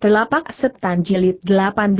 Telapak Setan Jilid 18.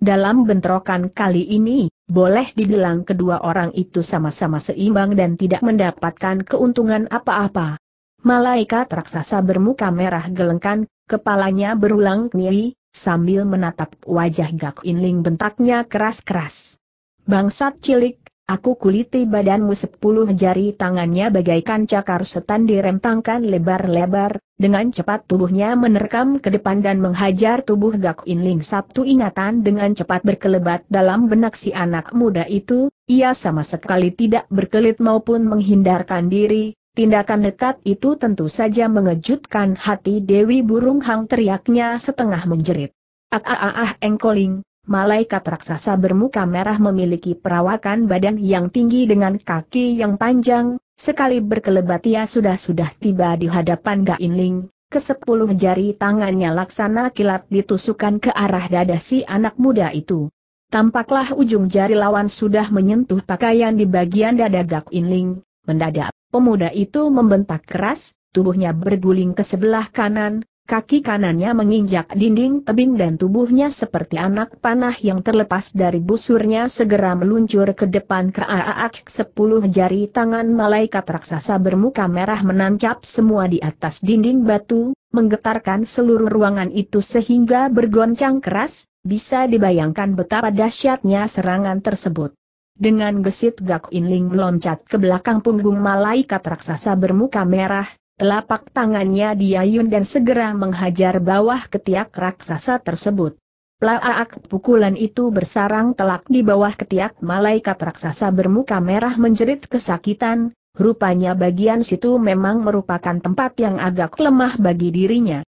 Dalam bentrokan kali ini, boleh dibilang kedua orang itu sama-sama seimbang dan tidak mendapatkan keuntungan apa-apa. Malaikat raksasa bermuka merah gelengkan, kepalanya berulang kniwi, sambil menatap wajah Gak Inling bentaknya keras-keras. Bangsat cilik, Aku kuliti badanmu sepuluh jari tangannya bagaikan cakar setan direntangkan lebar-lebar, dengan cepat tubuhnya menerkam ke depan dan menghajar tubuh Gak Inling Sabtu ingatan dengan cepat berkelebat dalam benak si anak muda itu, ia sama sekali tidak berkelit maupun menghindarkan diri, tindakan dekat itu tentu saja mengejutkan hati Dewi Burung Hang teriaknya setengah menjerit. Ah ah ah, ah engkoling, Malaikat raksasa bermuka merah memiliki perawakan badan yang tinggi dengan kaki yang panjang, sekali berkelebat ia sudah-sudah tiba di hadapan Gainling, kesepuluh jari tangannya laksana kilat ditusukan ke arah dada si anak muda itu. Tampaklah ujung jari lawan sudah menyentuh pakaian di bagian dada Gak Inling. Mendadak, pemuda itu membentak keras, tubuhnya berguling ke sebelah kanan, Kaki kanannya menginjak dinding tebing dan tubuhnya seperti anak panah yang terlepas dari busurnya segera meluncur ke depan ke aak sepuluh jari tangan malaikat raksasa bermuka merah menancap semua di atas dinding batu, menggetarkan seluruh ruangan itu sehingga bergoncang keras, bisa dibayangkan betapa dahsyatnya serangan tersebut. Dengan gesit Gak Inling meloncat ke belakang punggung malaikat raksasa bermuka merah, Telapak tangannya diayun dan segera menghajar bawah ketiak raksasa tersebut. Plaak pukulan itu bersarang telak di bawah ketiak malaikat raksasa bermuka merah menjerit kesakitan, rupanya bagian situ memang merupakan tempat yang agak lemah bagi dirinya.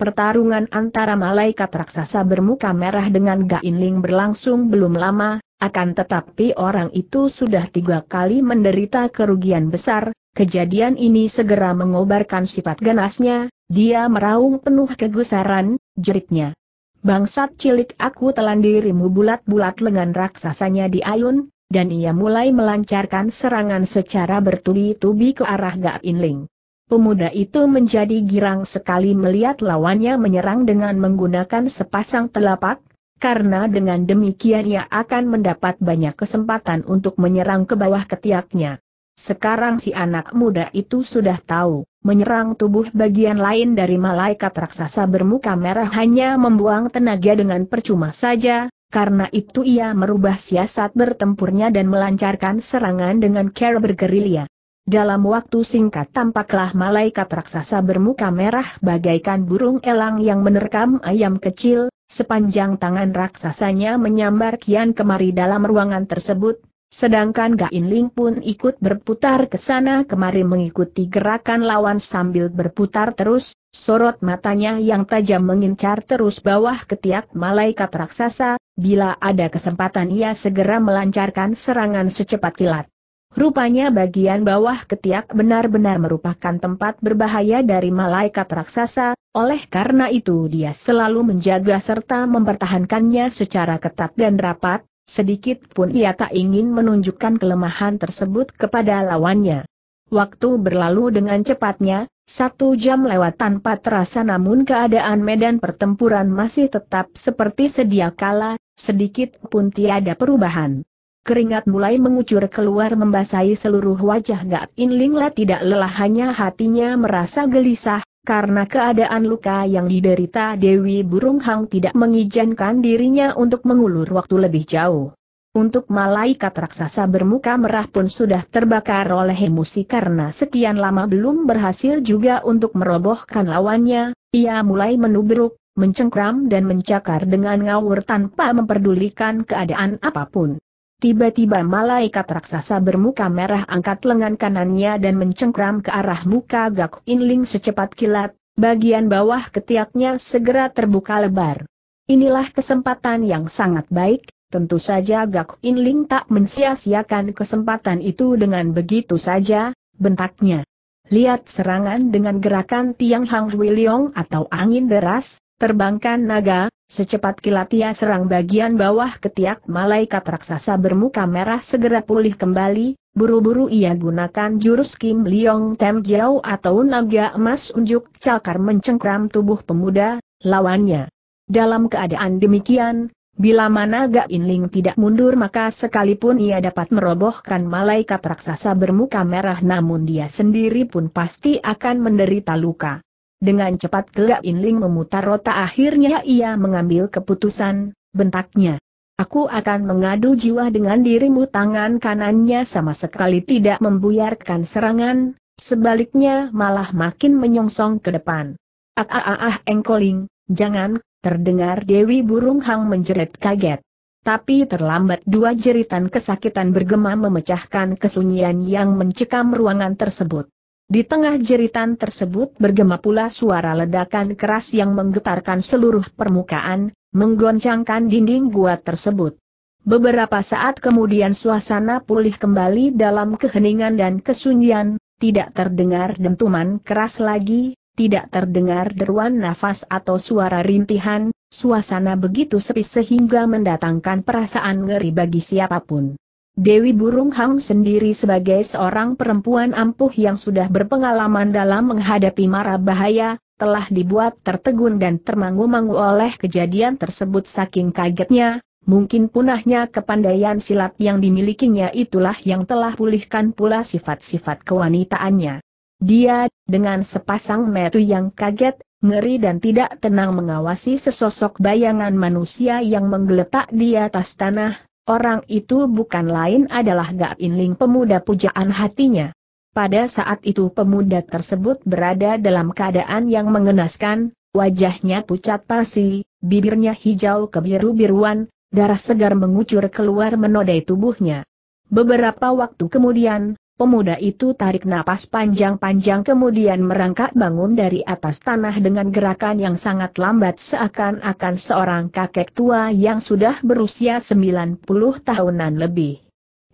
Pertarungan antara malaikat raksasa bermuka merah dengan Gain Ling berlangsung belum lama, akan tetapi orang itu sudah tiga kali menderita kerugian besar, Kejadian ini segera mengobarkan sifat ganasnya, dia meraung penuh kegusaran, jeritnya. Bangsat cilik aku telan dirimu bulat-bulat lengan raksasanya di ayun, dan ia mulai melancarkan serangan secara bertubi-tubi ke arah Gainling. Pemuda itu menjadi girang sekali melihat lawannya menyerang dengan menggunakan sepasang telapak, karena dengan demikian ia akan mendapat banyak kesempatan untuk menyerang ke bawah ketiaknya. Sekarang si anak muda itu sudah tahu, menyerang tubuh bagian lain dari malaikat raksasa bermuka merah hanya membuang tenaga dengan percuma saja, karena itu ia merubah siasat bertempurnya dan melancarkan serangan dengan cara bergerilya. Dalam waktu singkat tampaklah malaikat raksasa bermuka merah bagaikan burung elang yang menerkam ayam kecil, sepanjang tangan raksasanya menyambar kian kemari dalam ruangan tersebut, sedangkan Gain Ling pun ikut berputar ke sana kemari mengikuti gerakan lawan sambil berputar terus, sorot matanya yang tajam mengincar terus bawah ketiak malaikat raksasa, bila ada kesempatan ia segera melancarkan serangan secepat kilat. Rupanya bagian bawah ketiak benar-benar merupakan tempat berbahaya dari malaikat raksasa, oleh karena itu dia selalu menjaga serta mempertahankannya secara ketat dan rapat, sedikit pun ia tak ingin menunjukkan kelemahan tersebut kepada lawannya. Waktu berlalu dengan cepatnya, satu jam lewat tanpa terasa namun keadaan medan pertempuran masih tetap seperti sedia kala, sedikit pun tiada perubahan. Keringat mulai mengucur keluar membasahi seluruh wajah Gak Inlinglah tidak lelah hanya hatinya merasa gelisah, karena keadaan luka yang diderita Dewi Burung Hang tidak mengizinkan dirinya untuk mengulur waktu lebih jauh. Untuk malaikat raksasa bermuka merah pun sudah terbakar oleh emosi karena sekian lama belum berhasil juga untuk merobohkan lawannya, ia mulai menubruk, mencengkram dan mencakar dengan ngawur tanpa memperdulikan keadaan apapun. Tiba-tiba malaikat raksasa bermuka merah angkat lengan kanannya dan mencengkram ke arah muka Gak Inling secepat kilat, bagian bawah ketiaknya segera terbuka lebar. Inilah kesempatan yang sangat baik, tentu saja Gak Inling tak mensia kesempatan itu dengan begitu saja, bentaknya. Lihat serangan dengan gerakan tiang Hang Wiliong atau angin deras, Terbangkan naga, secepat kilat ia serang bagian bawah ketiak malaikat raksasa bermuka merah segera pulih kembali, buru-buru ia gunakan jurus Kim Leong Tem Jiao atau naga emas unjuk cakar mencengkram tubuh pemuda, lawannya. Dalam keadaan demikian, bila mana Gak Inling tidak mundur maka sekalipun ia dapat merobohkan malaikat raksasa bermuka merah namun dia sendiri pun pasti akan menderita luka. Dengan cepat gelak Inling memutar rota akhirnya ia mengambil keputusan, bentaknya. Aku akan mengadu jiwa dengan dirimu tangan kanannya sama sekali tidak membuyarkan serangan, sebaliknya malah makin menyongsong ke depan. Ah ah ah, ah engkoling, jangan, terdengar Dewi Burung Hang menjerit kaget. Tapi terlambat dua jeritan kesakitan bergema memecahkan kesunyian yang mencekam ruangan tersebut. Di tengah jeritan tersebut bergema pula suara ledakan keras yang menggetarkan seluruh permukaan, menggoncangkan dinding gua tersebut. Beberapa saat kemudian suasana pulih kembali dalam keheningan dan kesunyian, tidak terdengar dentuman keras lagi, tidak terdengar deruan nafas atau suara rintihan, suasana begitu sepi sehingga mendatangkan perasaan ngeri bagi siapapun. Dewi Burung Hang sendiri sebagai seorang perempuan ampuh yang sudah berpengalaman dalam menghadapi mara bahaya, telah dibuat tertegun dan termangu-mangu oleh kejadian tersebut saking kagetnya, mungkin punahnya kepandaian silat yang dimilikinya itulah yang telah pulihkan pula sifat-sifat kewanitaannya. Dia, dengan sepasang metu yang kaget, ngeri dan tidak tenang mengawasi sesosok bayangan manusia yang menggeletak di atas tanah, Orang itu bukan lain adalah Gak Inling pemuda pujaan hatinya. Pada saat itu pemuda tersebut berada dalam keadaan yang mengenaskan, wajahnya pucat pasi, bibirnya hijau kebiru-biruan, darah segar mengucur keluar menodai tubuhnya. Beberapa waktu kemudian, Pemuda itu tarik napas panjang-panjang kemudian merangkak bangun dari atas tanah dengan gerakan yang sangat lambat seakan-akan seorang kakek tua yang sudah berusia 90 tahunan lebih.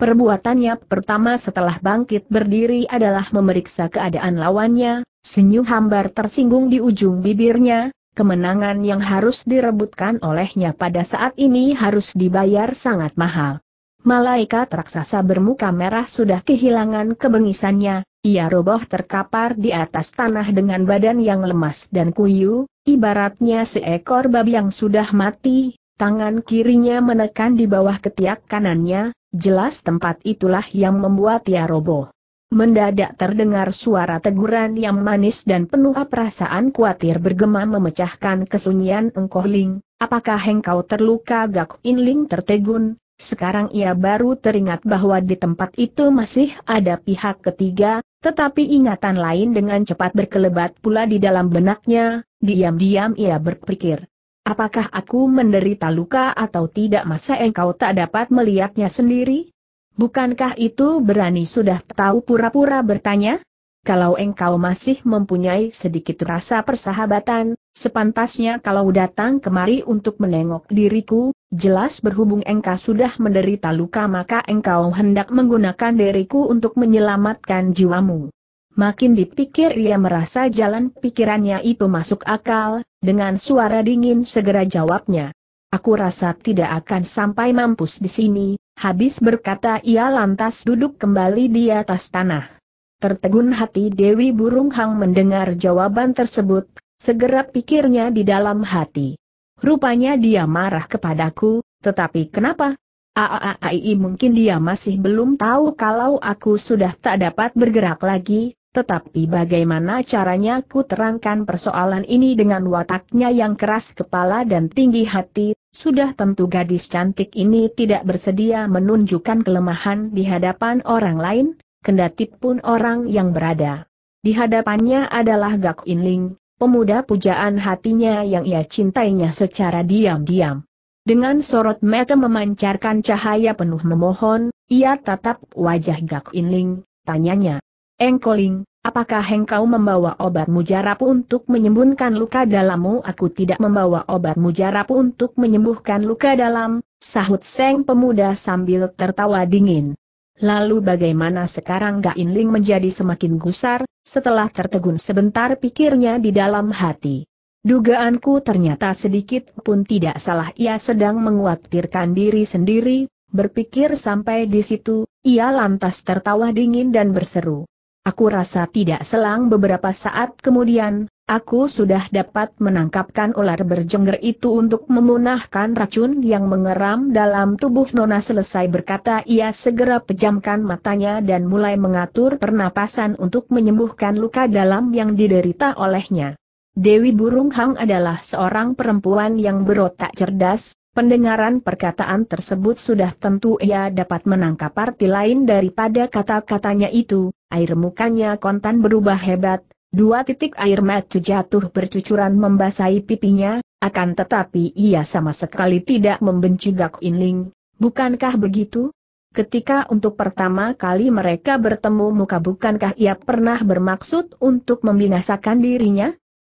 Perbuatannya pertama setelah bangkit berdiri adalah memeriksa keadaan lawannya, senyum hambar tersinggung di ujung bibirnya, kemenangan yang harus direbutkan olehnya pada saat ini harus dibayar sangat mahal. Malaikat raksasa bermuka merah sudah kehilangan kebengisannya, ia roboh terkapar di atas tanah dengan badan yang lemas dan kuyu, ibaratnya seekor babi yang sudah mati, tangan kirinya menekan di bawah ketiak kanannya, jelas tempat itulah yang membuat ia roboh. Mendadak terdengar suara teguran yang manis dan penuh perasaan khawatir bergema memecahkan kesunyian engkoh Ling, apakah engkau terluka Gak In Ling tertegun, sekarang ia baru teringat bahwa di tempat itu masih ada pihak ketiga, tetapi ingatan lain dengan cepat berkelebat pula di dalam benaknya, diam-diam ia berpikir. Apakah aku menderita luka atau tidak masa engkau tak dapat melihatnya sendiri? Bukankah itu berani sudah tahu pura-pura bertanya? Kalau engkau masih mempunyai sedikit rasa persahabatan, Sepantasnya kalau datang kemari untuk menengok diriku, jelas berhubung engkau sudah menderita luka maka engkau hendak menggunakan diriku untuk menyelamatkan jiwamu. Makin dipikir ia merasa jalan pikirannya itu masuk akal, dengan suara dingin segera jawabnya. Aku rasa tidak akan sampai mampus di sini, habis berkata ia lantas duduk kembali di atas tanah. Tertegun hati Dewi Burung Hang mendengar jawaban tersebut, Segera pikirnya di dalam hati. Rupanya dia marah kepadaku, tetapi kenapa? Aaai mungkin dia masih belum tahu kalau aku sudah tak dapat bergerak lagi, tetapi bagaimana caranya ku terangkan persoalan ini dengan wataknya yang keras kepala dan tinggi hati, sudah tentu gadis cantik ini tidak bersedia menunjukkan kelemahan di hadapan orang lain, kendati pun orang yang berada. Di hadapannya adalah Gak Inling, pemuda pujaan hatinya yang ia cintainya secara diam-diam. Dengan sorot mata memancarkan cahaya penuh memohon, ia tatap wajah Gak Inling, tanyanya. Engkoling, apakah engkau membawa obat mujarab untuk menyembuhkan luka dalammu? Aku tidak membawa obat mujarab untuk menyembuhkan luka dalam, sahut Seng pemuda sambil tertawa dingin. Lalu bagaimana sekarang Gak Inling menjadi semakin gusar, setelah tertegun sebentar pikirnya di dalam hati. Dugaanku ternyata sedikit pun tidak salah ia sedang menguatirkan diri sendiri, berpikir sampai di situ, ia lantas tertawa dingin dan berseru. Aku rasa tidak selang beberapa saat kemudian, Aku sudah dapat menangkapkan ular berjengger itu untuk memunahkan racun yang mengeram dalam tubuh Nona selesai berkata ia segera pejamkan matanya dan mulai mengatur pernapasan untuk menyembuhkan luka dalam yang diderita olehnya. Dewi Burung Hang adalah seorang perempuan yang berotak cerdas, pendengaran perkataan tersebut sudah tentu ia dapat menangkap arti lain daripada kata-katanya itu, air mukanya kontan berubah hebat, Dua titik air mata jatuh bercucuran membasahi pipinya, akan tetapi ia sama sekali tidak membenci Gak Inling, bukankah begitu? Ketika untuk pertama kali mereka bertemu muka bukankah ia pernah bermaksud untuk membinasakan dirinya?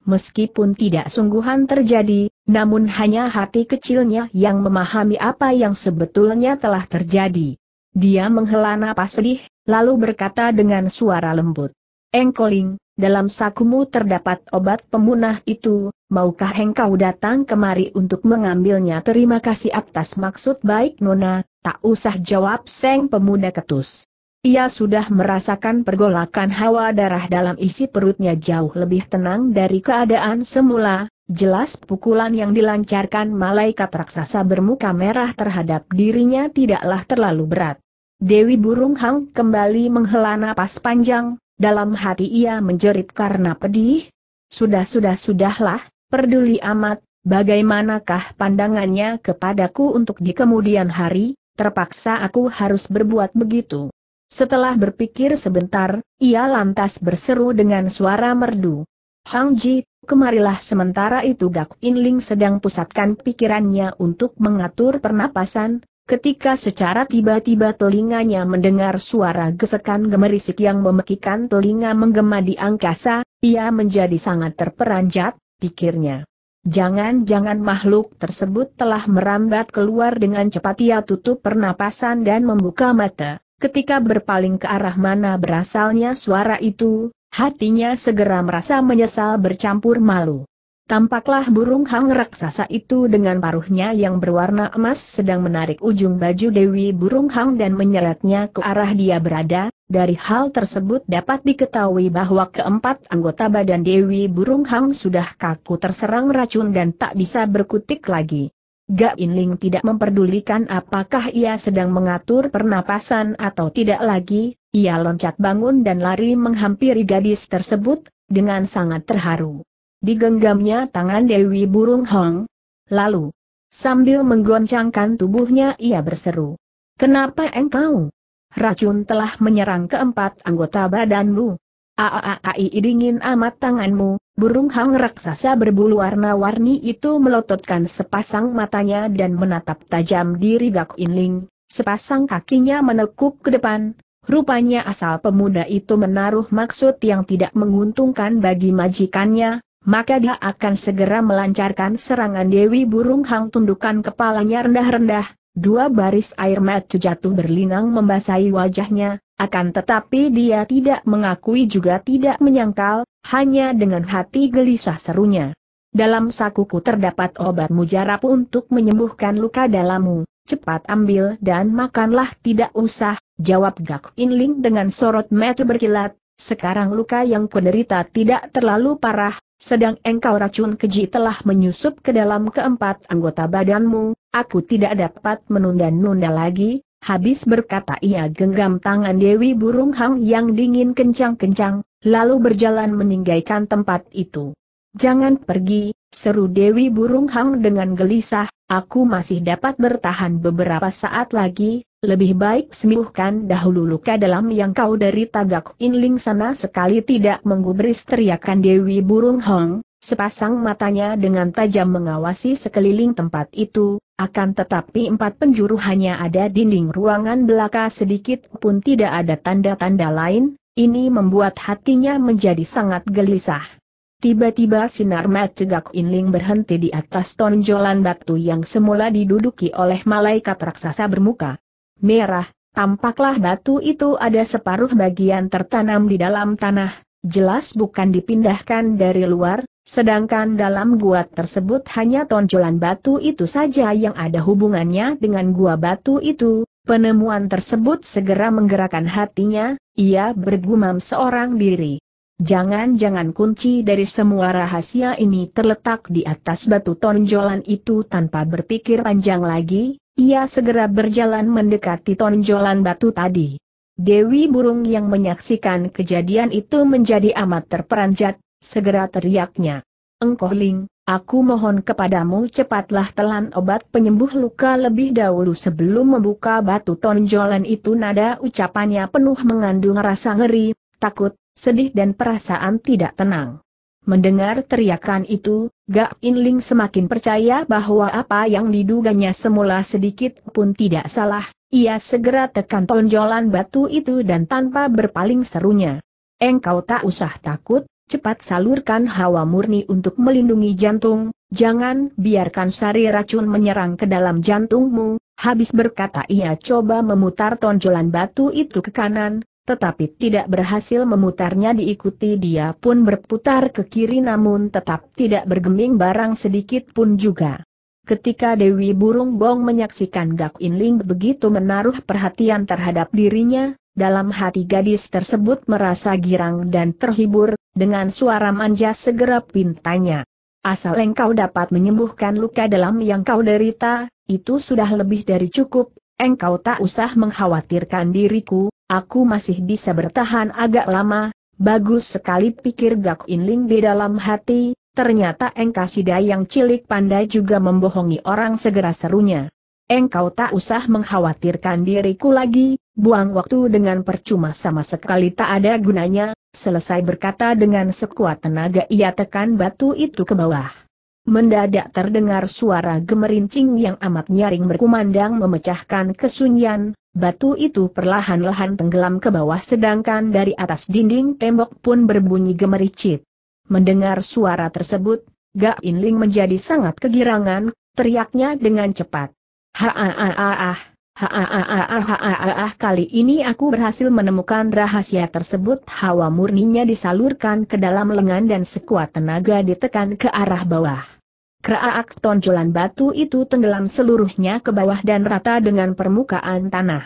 Meskipun tidak sungguhan terjadi, namun hanya hati kecilnya yang memahami apa yang sebetulnya telah terjadi. Dia menghela napas sedih, lalu berkata dengan suara lembut. Engkoling, dalam sakumu terdapat obat pemunah itu, maukah engkau datang kemari untuk mengambilnya? Terima kasih atas maksud baik Nona, tak usah jawab Seng pemuda ketus. Ia sudah merasakan pergolakan hawa darah dalam isi perutnya jauh lebih tenang dari keadaan semula, jelas pukulan yang dilancarkan malaikat raksasa bermuka merah terhadap dirinya tidaklah terlalu berat. Dewi Burung Hang kembali menghela napas panjang, dalam hati ia menjerit karena pedih. Sudah-sudah-sudahlah, peduli amat, bagaimanakah pandangannya kepadaku untuk di kemudian hari, terpaksa aku harus berbuat begitu. Setelah berpikir sebentar, ia lantas berseru dengan suara merdu. Hang Ji, kemarilah sementara itu Gak Inling sedang pusatkan pikirannya untuk mengatur pernapasan, ketika secara tiba-tiba telinganya mendengar suara gesekan gemerisik yang memekikan telinga menggema di angkasa, ia menjadi sangat terperanjat, pikirnya. Jangan-jangan makhluk tersebut telah merambat keluar dengan cepat ia tutup pernapasan dan membuka mata. Ketika berpaling ke arah mana berasalnya suara itu, hatinya segera merasa menyesal bercampur malu. Tampaklah burung hang raksasa itu dengan paruhnya yang berwarna emas sedang menarik ujung baju Dewi Burung Hang dan menyeretnya ke arah dia berada, dari hal tersebut dapat diketahui bahwa keempat anggota badan Dewi Burung Hang sudah kaku terserang racun dan tak bisa berkutik lagi. Gak Inling tidak memperdulikan apakah ia sedang mengatur pernapasan atau tidak lagi, ia loncat bangun dan lari menghampiri gadis tersebut, dengan sangat terharu. Digenggamnya tangan Dewi Burung Hong. Lalu, sambil menggoncangkan tubuhnya ia berseru. Kenapa engkau? Racun telah menyerang keempat anggota badanmu. Aaai dingin amat tanganmu, burung hang raksasa berbulu warna-warni itu melototkan sepasang matanya dan menatap tajam diri Rigak Inling, sepasang kakinya menekuk ke depan, rupanya asal pemuda itu menaruh maksud yang tidak menguntungkan bagi majikannya, maka dia akan segera melancarkan serangan Dewi Burung Hang tundukan kepalanya rendah-rendah, dua baris air mata jatuh berlinang membasahi wajahnya, akan tetapi dia tidak mengakui juga tidak menyangkal, hanya dengan hati gelisah serunya. Dalam sakuku terdapat obat mujarab untuk menyembuhkan luka dalammu, cepat ambil dan makanlah tidak usah, jawab Gak Inling dengan sorot mata berkilat, sekarang luka yang kuderita tidak terlalu parah, sedang engkau racun keji telah menyusup ke dalam keempat anggota badanmu, aku tidak dapat menunda-nunda lagi, habis berkata ia genggam tangan Dewi Burung Hang yang dingin kencang-kencang, lalu berjalan meninggalkan tempat itu. Jangan pergi, seru Dewi Burung Hang dengan gelisah, aku masih dapat bertahan beberapa saat lagi, lebih baik sembuhkan dahulu luka dalam yang kau dari tagak inling sana sekali tidak menggubris teriakan Dewi Burung Hong, sepasang matanya dengan tajam mengawasi sekeliling tempat itu, akan tetapi empat penjuru hanya ada dinding ruangan belaka sedikit pun tidak ada tanda-tanda lain, ini membuat hatinya menjadi sangat gelisah. Tiba-tiba sinar mat cegak Inling berhenti di atas tonjolan batu yang semula diduduki oleh malaikat raksasa bermuka merah, tampaklah batu itu ada separuh bagian tertanam di dalam tanah, jelas bukan dipindahkan dari luar, sedangkan dalam gua tersebut hanya tonjolan batu itu saja yang ada hubungannya dengan gua batu itu. Penemuan tersebut segera menggerakkan hatinya, ia bergumam seorang diri. Jangan-jangan kunci dari semua rahasia ini terletak di atas batu tonjolan itu tanpa berpikir panjang lagi, ia segera berjalan mendekati tonjolan batu tadi. Dewi burung yang menyaksikan kejadian itu menjadi amat terperanjat, segera teriaknya. Engkoh Ling, aku mohon kepadamu cepatlah telan obat penyembuh luka lebih dahulu sebelum membuka batu tonjolan itu nada ucapannya penuh mengandung rasa ngeri, takut, sedih dan perasaan tidak tenang. Mendengar teriakan itu, Gak Inling semakin percaya bahwa apa yang diduganya semula sedikit pun tidak salah, ia segera tekan tonjolan batu itu dan tanpa berpaling serunya. Engkau tak usah takut, cepat salurkan hawa murni untuk melindungi jantung, jangan biarkan sari racun menyerang ke dalam jantungmu, habis berkata ia coba memutar tonjolan batu itu ke kanan, tetapi tidak berhasil memutarnya diikuti dia pun berputar ke kiri namun tetap tidak bergeming barang sedikit pun juga. Ketika Dewi Burung Bong menyaksikan Gak In Ling begitu menaruh perhatian terhadap dirinya, dalam hati gadis tersebut merasa girang dan terhibur, dengan suara manja segera pintanya. Asal engkau dapat menyembuhkan luka dalam yang kau derita, itu sudah lebih dari cukup, engkau tak usah mengkhawatirkan diriku, Aku masih bisa bertahan agak lama, bagus sekali pikir Gak Inling di dalam hati, ternyata Engkasida yang cilik pandai juga membohongi orang segera serunya. Engkau tak usah mengkhawatirkan diriku lagi, buang waktu dengan percuma sama sekali tak ada gunanya, selesai berkata dengan sekuat tenaga ia tekan batu itu ke bawah. Mendadak terdengar suara gemerincing yang amat nyaring berkumandang memecahkan kesunyian, Batu itu perlahan-lahan tenggelam ke bawah sedangkan dari atas dinding tembok pun berbunyi gemericit. Mendengar suara tersebut, Ga Inling menjadi sangat kegirangan, teriaknya dengan cepat. Haaah, haaah, haaah. kali ini aku berhasil menemukan rahasia tersebut hawa murninya disalurkan ke dalam lengan dan sekuat tenaga ditekan ke arah bawah. Keraak tonjolan batu itu tenggelam seluruhnya ke bawah dan rata dengan permukaan tanah.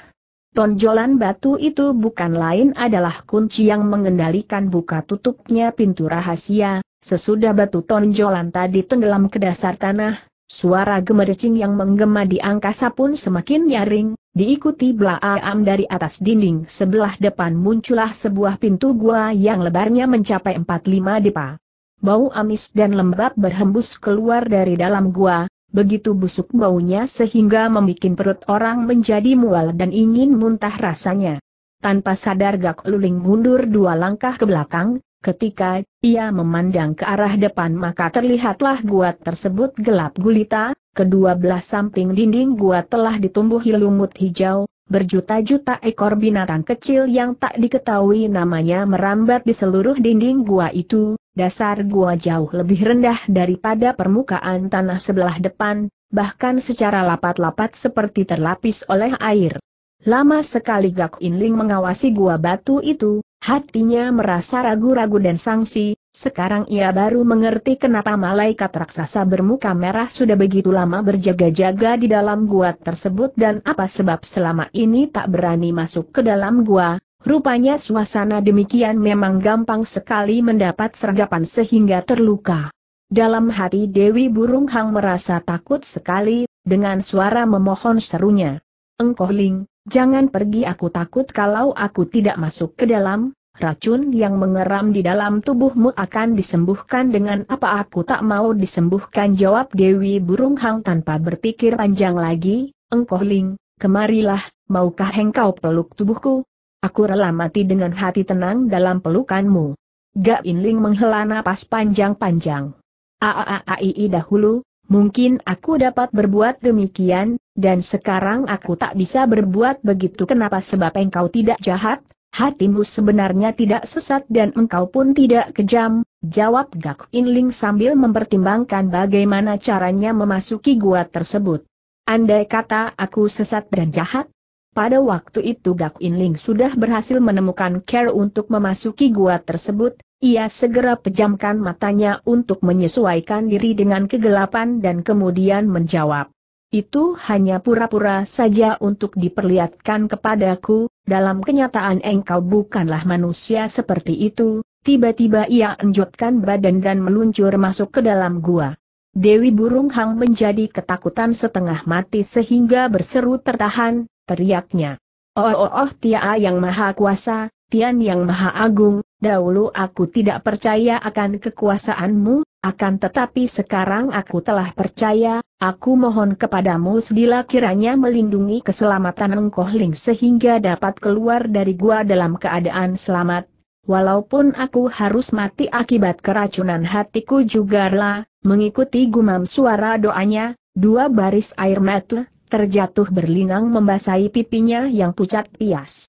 Tonjolan batu itu bukan lain adalah kunci yang mengendalikan buka tutupnya pintu rahasia, sesudah batu tonjolan tadi tenggelam ke dasar tanah, suara gemericing yang menggema di angkasa pun semakin nyaring, diikuti belaam dari atas dinding sebelah depan muncullah sebuah pintu gua yang lebarnya mencapai empat 45 depa bau amis dan lembab berhembus keluar dari dalam gua, begitu busuk baunya sehingga membuat perut orang menjadi mual dan ingin muntah rasanya. Tanpa sadar Gak Luling mundur dua langkah ke belakang, ketika ia memandang ke arah depan maka terlihatlah gua tersebut gelap gulita, kedua belah samping dinding gua telah ditumbuhi lumut hijau, berjuta-juta ekor binatang kecil yang tak diketahui namanya merambat di seluruh dinding gua itu, dasar gua jauh lebih rendah daripada permukaan tanah sebelah depan, bahkan secara lapat-lapat seperti terlapis oleh air. Lama sekali Gak Inling mengawasi gua batu itu, hatinya merasa ragu-ragu dan sangsi, sekarang ia baru mengerti kenapa malaikat raksasa bermuka merah sudah begitu lama berjaga-jaga di dalam gua tersebut dan apa sebab selama ini tak berani masuk ke dalam gua, Rupanya suasana demikian memang gampang sekali mendapat sergapan sehingga terluka. Dalam hati Dewi Burung Hang merasa takut sekali, dengan suara memohon serunya. Engkoh Ling, jangan pergi aku takut kalau aku tidak masuk ke dalam, racun yang mengeram di dalam tubuhmu akan disembuhkan dengan apa aku tak mau disembuhkan jawab Dewi Burung Hang tanpa berpikir panjang lagi, Engkoh Ling, kemarilah, maukah engkau peluk tubuhku, Aku rela mati dengan hati tenang dalam pelukanmu. Gak Inling menghela napas panjang-panjang. Aaaii dahulu, mungkin aku dapat berbuat demikian, dan sekarang aku tak bisa berbuat begitu kenapa sebab engkau tidak jahat, hatimu sebenarnya tidak sesat dan engkau pun tidak kejam, jawab Gak Inling sambil mempertimbangkan bagaimana caranya memasuki gua tersebut. Andai kata aku sesat dan jahat, pada waktu itu Gak In Ling sudah berhasil menemukan care untuk memasuki gua tersebut, ia segera pejamkan matanya untuk menyesuaikan diri dengan kegelapan dan kemudian menjawab. Itu hanya pura-pura saja untuk diperlihatkan kepadaku, dalam kenyataan engkau bukanlah manusia seperti itu, tiba-tiba ia enjotkan badan dan meluncur masuk ke dalam gua. Dewi Burung Hang menjadi ketakutan setengah mati sehingga berseru tertahan, teriaknya. Oh oh oh Tia yang maha kuasa, Tian yang maha agung, dahulu aku tidak percaya akan kekuasaanmu, akan tetapi sekarang aku telah percaya, aku mohon kepadamu sedila kiranya melindungi keselamatan Engkohling sehingga dapat keluar dari gua dalam keadaan selamat. Walaupun aku harus mati akibat keracunan hatiku juga lah, mengikuti gumam suara doanya, dua baris air mata terjatuh berlinang membasahi pipinya yang pucat pias.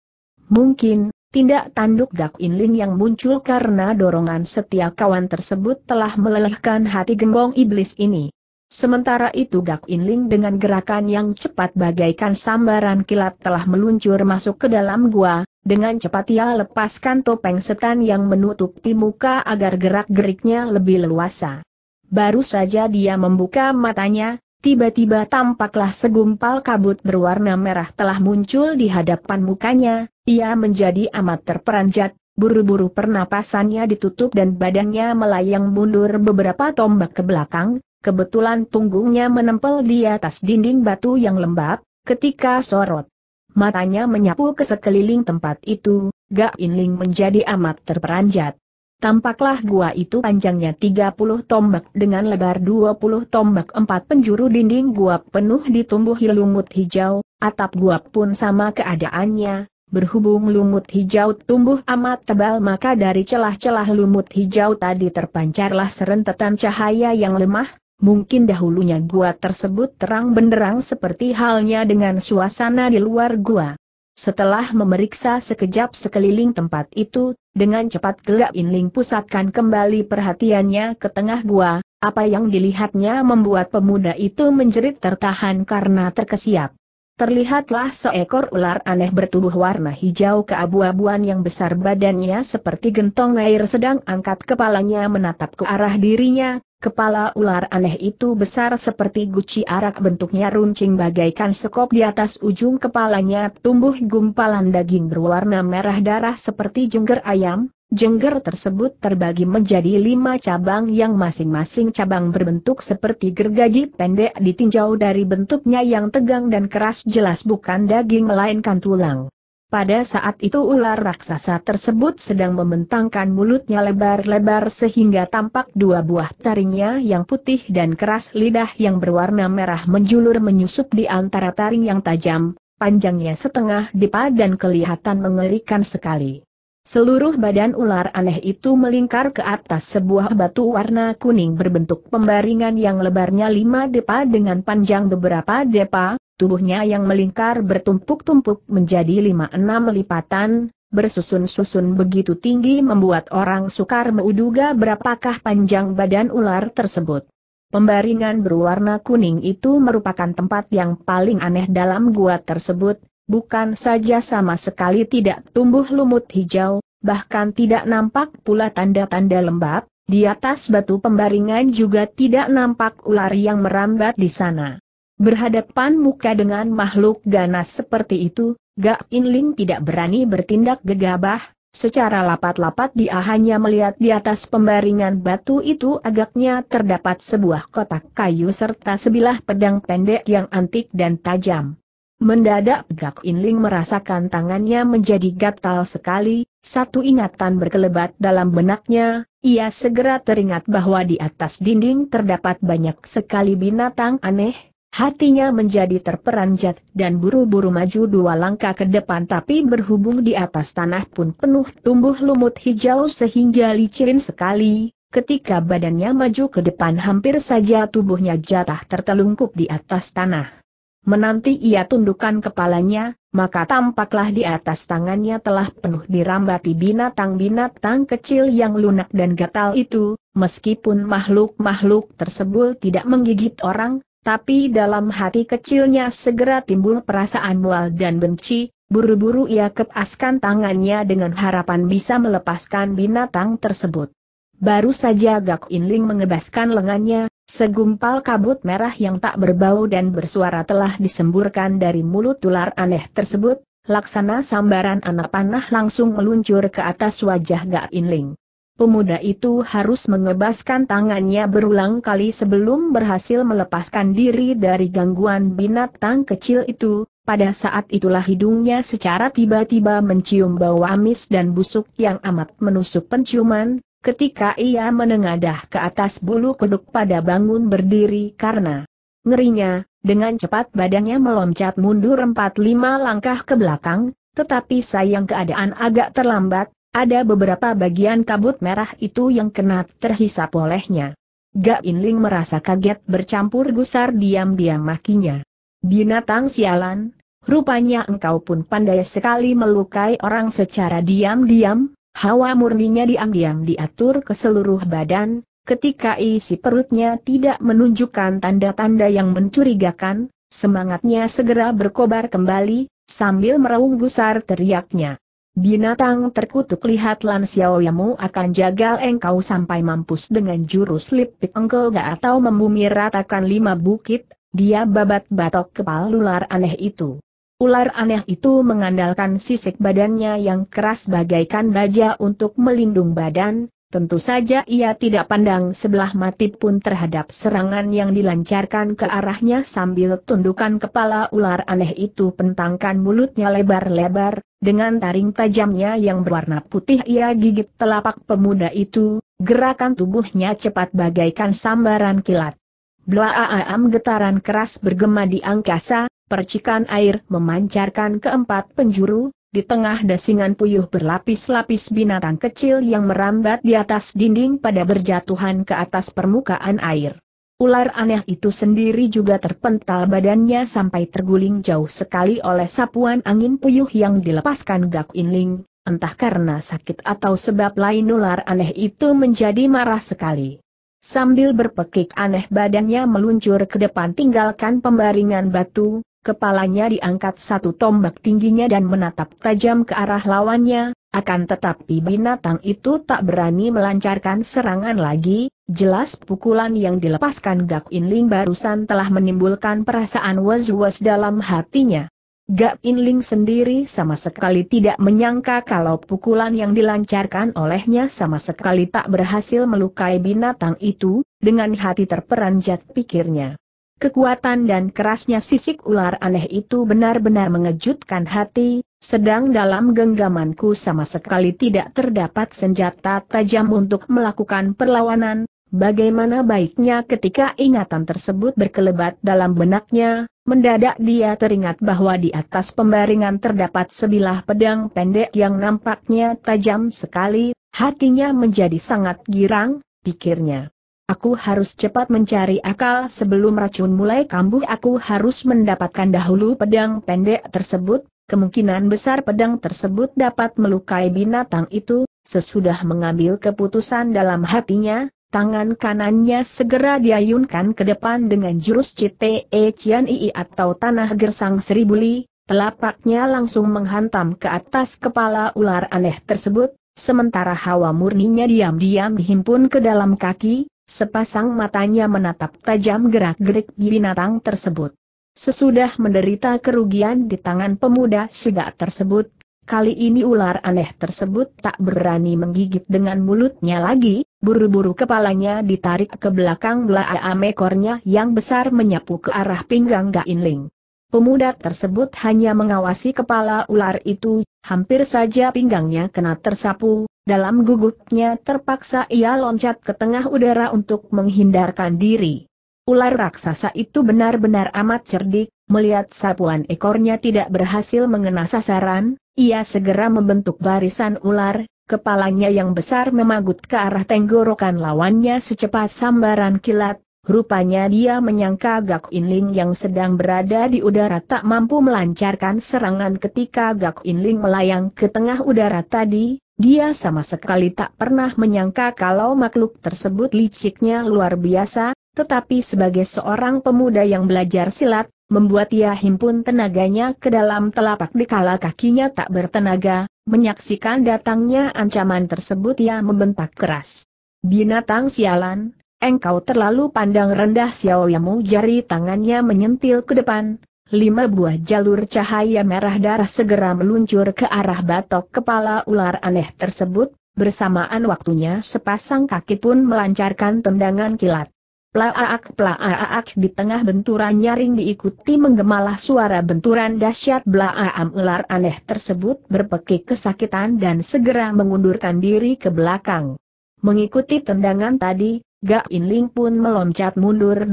Mungkin, tindak tanduk Gak Inlin yang muncul karena dorongan setia kawan tersebut telah melelehkan hati gembong iblis ini. Sementara itu Gak Inling dengan gerakan yang cepat bagaikan sambaran kilat telah meluncur masuk ke dalam gua, dengan cepat ia lepaskan topeng setan yang menutupi muka agar gerak-geriknya lebih leluasa. Baru saja dia membuka matanya, Tiba-tiba tampaklah segumpal kabut berwarna merah telah muncul di hadapan mukanya, ia menjadi amat terperanjat, buru-buru pernapasannya ditutup dan badannya melayang mundur beberapa tombak ke belakang, kebetulan punggungnya menempel di atas dinding batu yang lembab, ketika sorot. Matanya menyapu ke sekeliling tempat itu, Gak Inling menjadi amat terperanjat. Tampaklah gua itu panjangnya 30 tombak dengan lebar 20 tombak empat penjuru dinding gua penuh ditumbuhi lumut hijau, atap gua pun sama keadaannya, berhubung lumut hijau tumbuh amat tebal maka dari celah-celah lumut hijau tadi terpancarlah serentetan cahaya yang lemah, mungkin dahulunya gua tersebut terang benderang seperti halnya dengan suasana di luar gua. Setelah memeriksa sekejap sekeliling tempat itu, dengan cepat gelap Inling pusatkan kembali perhatiannya ke tengah gua, apa yang dilihatnya membuat pemuda itu menjerit tertahan karena terkesiap. Terlihatlah seekor ular aneh bertubuh warna hijau keabu-abuan yang besar badannya seperti gentong air sedang angkat kepalanya menatap ke arah dirinya, Kepala ular aneh itu besar seperti guci arak bentuknya runcing bagaikan sekop di atas ujung kepalanya tumbuh gumpalan daging berwarna merah darah seperti jengger ayam, jengger tersebut terbagi menjadi lima cabang yang masing-masing cabang berbentuk seperti gergaji pendek ditinjau dari bentuknya yang tegang dan keras jelas bukan daging melainkan tulang. Pada saat itu ular raksasa tersebut sedang membentangkan mulutnya lebar-lebar sehingga tampak dua buah taringnya yang putih dan keras lidah yang berwarna merah menjulur menyusup di antara taring yang tajam, panjangnya setengah dipa dan kelihatan mengerikan sekali. Seluruh badan ular aneh itu melingkar ke atas sebuah batu warna kuning berbentuk pembaringan yang lebarnya lima depa dengan panjang beberapa depa, tubuhnya yang melingkar bertumpuk-tumpuk menjadi lima-enam lipatan, bersusun-susun begitu tinggi membuat orang sukar menduga berapakah panjang badan ular tersebut. Pembaringan berwarna kuning itu merupakan tempat yang paling aneh dalam gua tersebut, bukan saja sama sekali tidak tumbuh lumut hijau, bahkan tidak nampak pula tanda-tanda lembab, di atas batu pembaringan juga tidak nampak ular yang merambat di sana. Berhadapan muka dengan makhluk ganas seperti itu, Gak Inling tidak berani bertindak gegabah, Secara lapat-lapat dia hanya melihat di atas pembaringan batu itu agaknya terdapat sebuah kotak kayu serta sebilah pedang pendek yang antik dan tajam. Mendadak Gak Inling merasakan tangannya menjadi gatal sekali, satu ingatan berkelebat dalam benaknya, ia segera teringat bahwa di atas dinding terdapat banyak sekali binatang aneh, Hatinya menjadi terperanjat dan buru-buru maju dua langkah ke depan tapi berhubung di atas tanah pun penuh tumbuh lumut hijau sehingga licin sekali. Ketika badannya maju ke depan hampir saja tubuhnya jatah tertelungkup di atas tanah. Menanti ia tundukkan kepalanya, maka tampaklah di atas tangannya telah penuh dirambati binatang-binatang kecil yang lunak dan gatal itu, meskipun makhluk-makhluk tersebut tidak menggigit orang, tapi dalam hati kecilnya segera timbul perasaan mual dan benci, buru-buru ia kepaskan tangannya dengan harapan bisa melepaskan binatang tersebut. Baru saja Gak Inling mengebaskan lengannya, segumpal kabut merah yang tak berbau dan bersuara telah disemburkan dari mulut ular aneh tersebut, laksana sambaran anak panah langsung meluncur ke atas wajah Gak Inling pemuda itu harus mengebaskan tangannya berulang kali sebelum berhasil melepaskan diri dari gangguan binatang kecil itu, pada saat itulah hidungnya secara tiba-tiba mencium bau amis dan busuk yang amat menusuk penciuman, ketika ia menengadah ke atas bulu kuduk pada bangun berdiri karena ngerinya, dengan cepat badannya meloncat mundur 4 lima langkah ke belakang, tetapi sayang keadaan agak terlambat, ada beberapa bagian kabut merah itu yang kena terhisap olehnya. Gak Inling merasa kaget bercampur gusar diam-diam makinya. Binatang sialan, rupanya engkau pun pandai sekali melukai orang secara diam-diam, hawa murninya diam-diam diatur ke seluruh badan, ketika isi perutnya tidak menunjukkan tanda-tanda yang mencurigakan, semangatnya segera berkobar kembali, sambil meraung gusar teriaknya. Binatang terkutuk lihat Lan Xiaoyamu akan jagal engkau sampai mampus dengan jurus lipik engkau gak atau membumi ratakan lima bukit, dia babat batok kepala ular aneh itu. Ular aneh itu mengandalkan sisik badannya yang keras bagaikan baja untuk melindung badan, tentu saja ia tidak pandang sebelah mati pun terhadap serangan yang dilancarkan ke arahnya sambil tundukan kepala ular aneh itu pentangkan mulutnya lebar-lebar, dengan taring tajamnya yang berwarna putih ia gigit telapak pemuda itu, gerakan tubuhnya cepat bagaikan sambaran kilat. Blaaam getaran keras bergema di angkasa, percikan air memancarkan keempat penjuru, di tengah dasingan puyuh berlapis-lapis binatang kecil yang merambat di atas dinding pada berjatuhan ke atas permukaan air. Ular aneh itu sendiri juga terpental badannya sampai terguling jauh sekali oleh sapuan angin puyuh yang dilepaskan Gak Inling, entah karena sakit atau sebab lain ular aneh itu menjadi marah sekali. Sambil berpekik aneh badannya meluncur ke depan tinggalkan pembaringan batu, Kepalanya diangkat satu tombak tingginya dan menatap tajam ke arah lawannya, akan tetapi binatang itu tak berani melancarkan serangan lagi, jelas pukulan yang dilepaskan Gak Inling barusan telah menimbulkan perasaan was-was dalam hatinya. Gak Inling sendiri sama sekali tidak menyangka kalau pukulan yang dilancarkan olehnya sama sekali tak berhasil melukai binatang itu, dengan hati terperanjat pikirnya. Kekuatan dan kerasnya sisik ular aneh itu benar-benar mengejutkan hati, sedang dalam genggamanku sama sekali tidak terdapat senjata tajam untuk melakukan perlawanan, bagaimana baiknya ketika ingatan tersebut berkelebat dalam benaknya, mendadak dia teringat bahwa di atas pembaringan terdapat sebilah pedang pendek yang nampaknya tajam sekali, hatinya menjadi sangat girang, pikirnya. Aku harus cepat mencari akal sebelum racun mulai kambuh aku harus mendapatkan dahulu pedang pendek tersebut, kemungkinan besar pedang tersebut dapat melukai binatang itu, sesudah mengambil keputusan dalam hatinya, tangan kanannya segera diayunkan ke depan dengan jurus Cite Cian Ii atau Tanah Gersang seribu li. telapaknya langsung menghantam ke atas kepala ular aneh tersebut, sementara hawa murninya diam-diam dihimpun ke dalam kaki, Sepasang matanya menatap tajam gerak-gerik binatang tersebut. Sesudah menderita kerugian di tangan pemuda segak tersebut, Kali ini ular aneh tersebut tak berani menggigit dengan mulutnya lagi, buru-buru kepalanya ditarik ke belakang belakang mekornya yang besar menyapu ke arah pinggang Gainling. Pemuda tersebut hanya mengawasi kepala ular itu, hampir saja pinggangnya kena tersapu, dalam gugupnya terpaksa ia loncat ke tengah udara untuk menghindarkan diri. Ular raksasa itu benar-benar amat cerdik, melihat sapuan ekornya tidak berhasil mengena sasaran, ia segera membentuk barisan ular, kepalanya yang besar memagut ke arah tenggorokan lawannya secepat sambaran kilat, rupanya dia menyangka Gak Inling yang sedang berada di udara tak mampu melancarkan serangan ketika Gak Inling melayang ke tengah udara tadi, dia sama sekali tak pernah menyangka kalau makhluk tersebut liciknya luar biasa, tetapi sebagai seorang pemuda yang belajar silat, membuat ia himpun tenaganya ke dalam telapak dikala kakinya tak bertenaga, menyaksikan datangnya ancaman tersebut ia membentak keras. Binatang sialan, engkau terlalu pandang rendah Xiao jari tangannya menyentil ke depan, lima buah jalur cahaya merah darah segera meluncur ke arah batok kepala ular aneh tersebut, bersamaan waktunya sepasang kaki pun melancarkan tendangan kilat. Plaaak plaaak di tengah benturan nyaring diikuti menggemalah suara benturan dahsyat blaaam ular aneh tersebut berpekik kesakitan dan segera mengundurkan diri ke belakang. Mengikuti tendangan tadi, Ga Inling pun meloncat mundur 20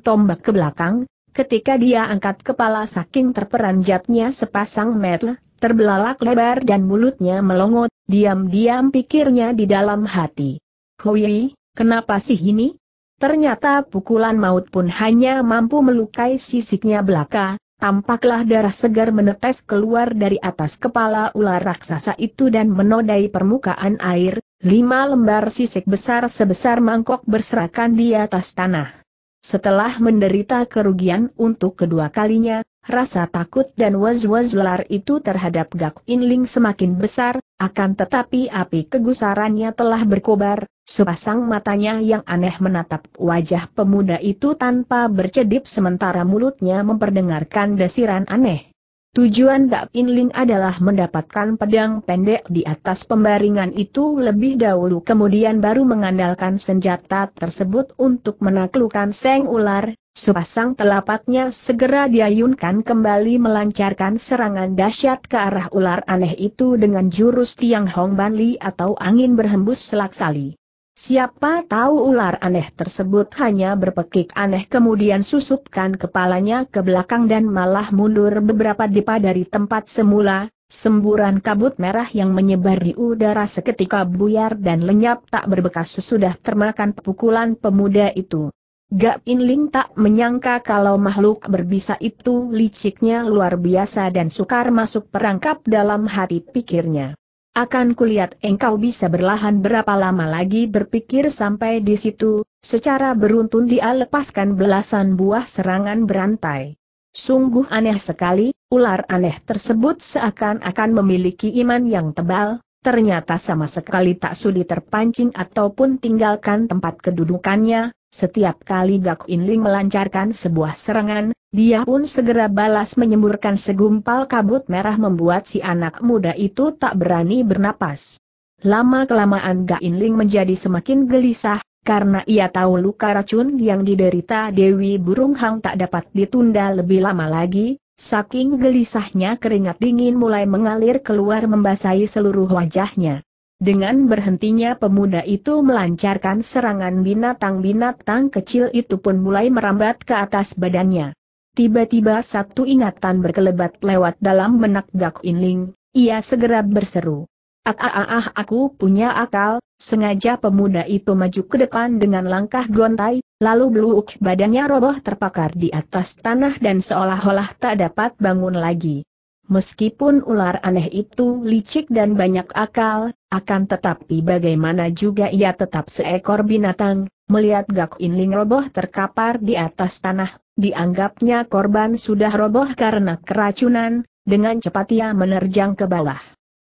tombak ke belakang, Ketika dia angkat kepala saking terperanjatnya sepasang mata, terbelalak lebar dan mulutnya melongot, diam-diam pikirnya di dalam hati. Hui, kenapa sih ini? Ternyata pukulan maut pun hanya mampu melukai sisiknya belaka, tampaklah darah segar menetes keluar dari atas kepala ular raksasa itu dan menodai permukaan air, lima lembar sisik besar sebesar mangkok berserakan di atas tanah. Setelah menderita kerugian untuk kedua kalinya, rasa takut dan was-was lar itu terhadap Gak Inling semakin besar, akan tetapi api kegusarannya telah berkobar, sepasang matanya yang aneh menatap wajah pemuda itu tanpa bercedip sementara mulutnya memperdengarkan desiran aneh. Tujuan Dak Inling adalah mendapatkan pedang pendek di atas pembaringan itu lebih dahulu kemudian baru mengandalkan senjata tersebut untuk menaklukkan Seng Ular, sepasang telapaknya segera diayunkan kembali melancarkan serangan dahsyat ke arah ular aneh itu dengan jurus Tiang Hong Ban Li atau angin berhembus selak sali. Siapa tahu ular aneh tersebut hanya berpekik aneh kemudian susupkan kepalanya ke belakang dan malah mundur beberapa depa dari tempat semula, semburan kabut merah yang menyebar di udara seketika buyar dan lenyap tak berbekas sesudah termakan pukulan pemuda itu. Gak Inling tak menyangka kalau makhluk berbisa itu liciknya luar biasa dan sukar masuk perangkap dalam hati pikirnya. Akan kulihat engkau bisa berlahan berapa lama lagi berpikir sampai di situ, secara beruntun dia lepaskan belasan buah serangan berantai. Sungguh aneh sekali, ular aneh tersebut seakan-akan memiliki iman yang tebal, ternyata sama sekali tak sulit terpancing ataupun tinggalkan tempat kedudukannya, setiap kali Gak Inling melancarkan sebuah serangan, dia pun segera balas menyemburkan segumpal kabut merah membuat si anak muda itu tak berani bernapas. Lama-kelamaan Gak Inling menjadi semakin gelisah, karena ia tahu luka racun yang diderita Dewi Burung Hang tak dapat ditunda lebih lama lagi, saking gelisahnya keringat dingin mulai mengalir keluar membasahi seluruh wajahnya. Dengan berhentinya pemuda itu melancarkan serangan binatang-binatang kecil itu pun mulai merambat ke atas badannya. Tiba-tiba satu ingatan berkelebat lewat dalam benak Gak Inling, ia segera berseru. Ah, ah, ah, ah, aku punya akal, sengaja pemuda itu maju ke depan dengan langkah gontai, lalu beluk badannya roboh terpakar di atas tanah dan seolah-olah tak dapat bangun lagi. Meskipun ular aneh itu licik dan banyak akal, akan tetapi bagaimana juga ia tetap seekor binatang, melihat Gak Inling roboh terkapar di atas tanah, dianggapnya korban sudah roboh karena keracunan, dengan cepat ia menerjang ke bawah.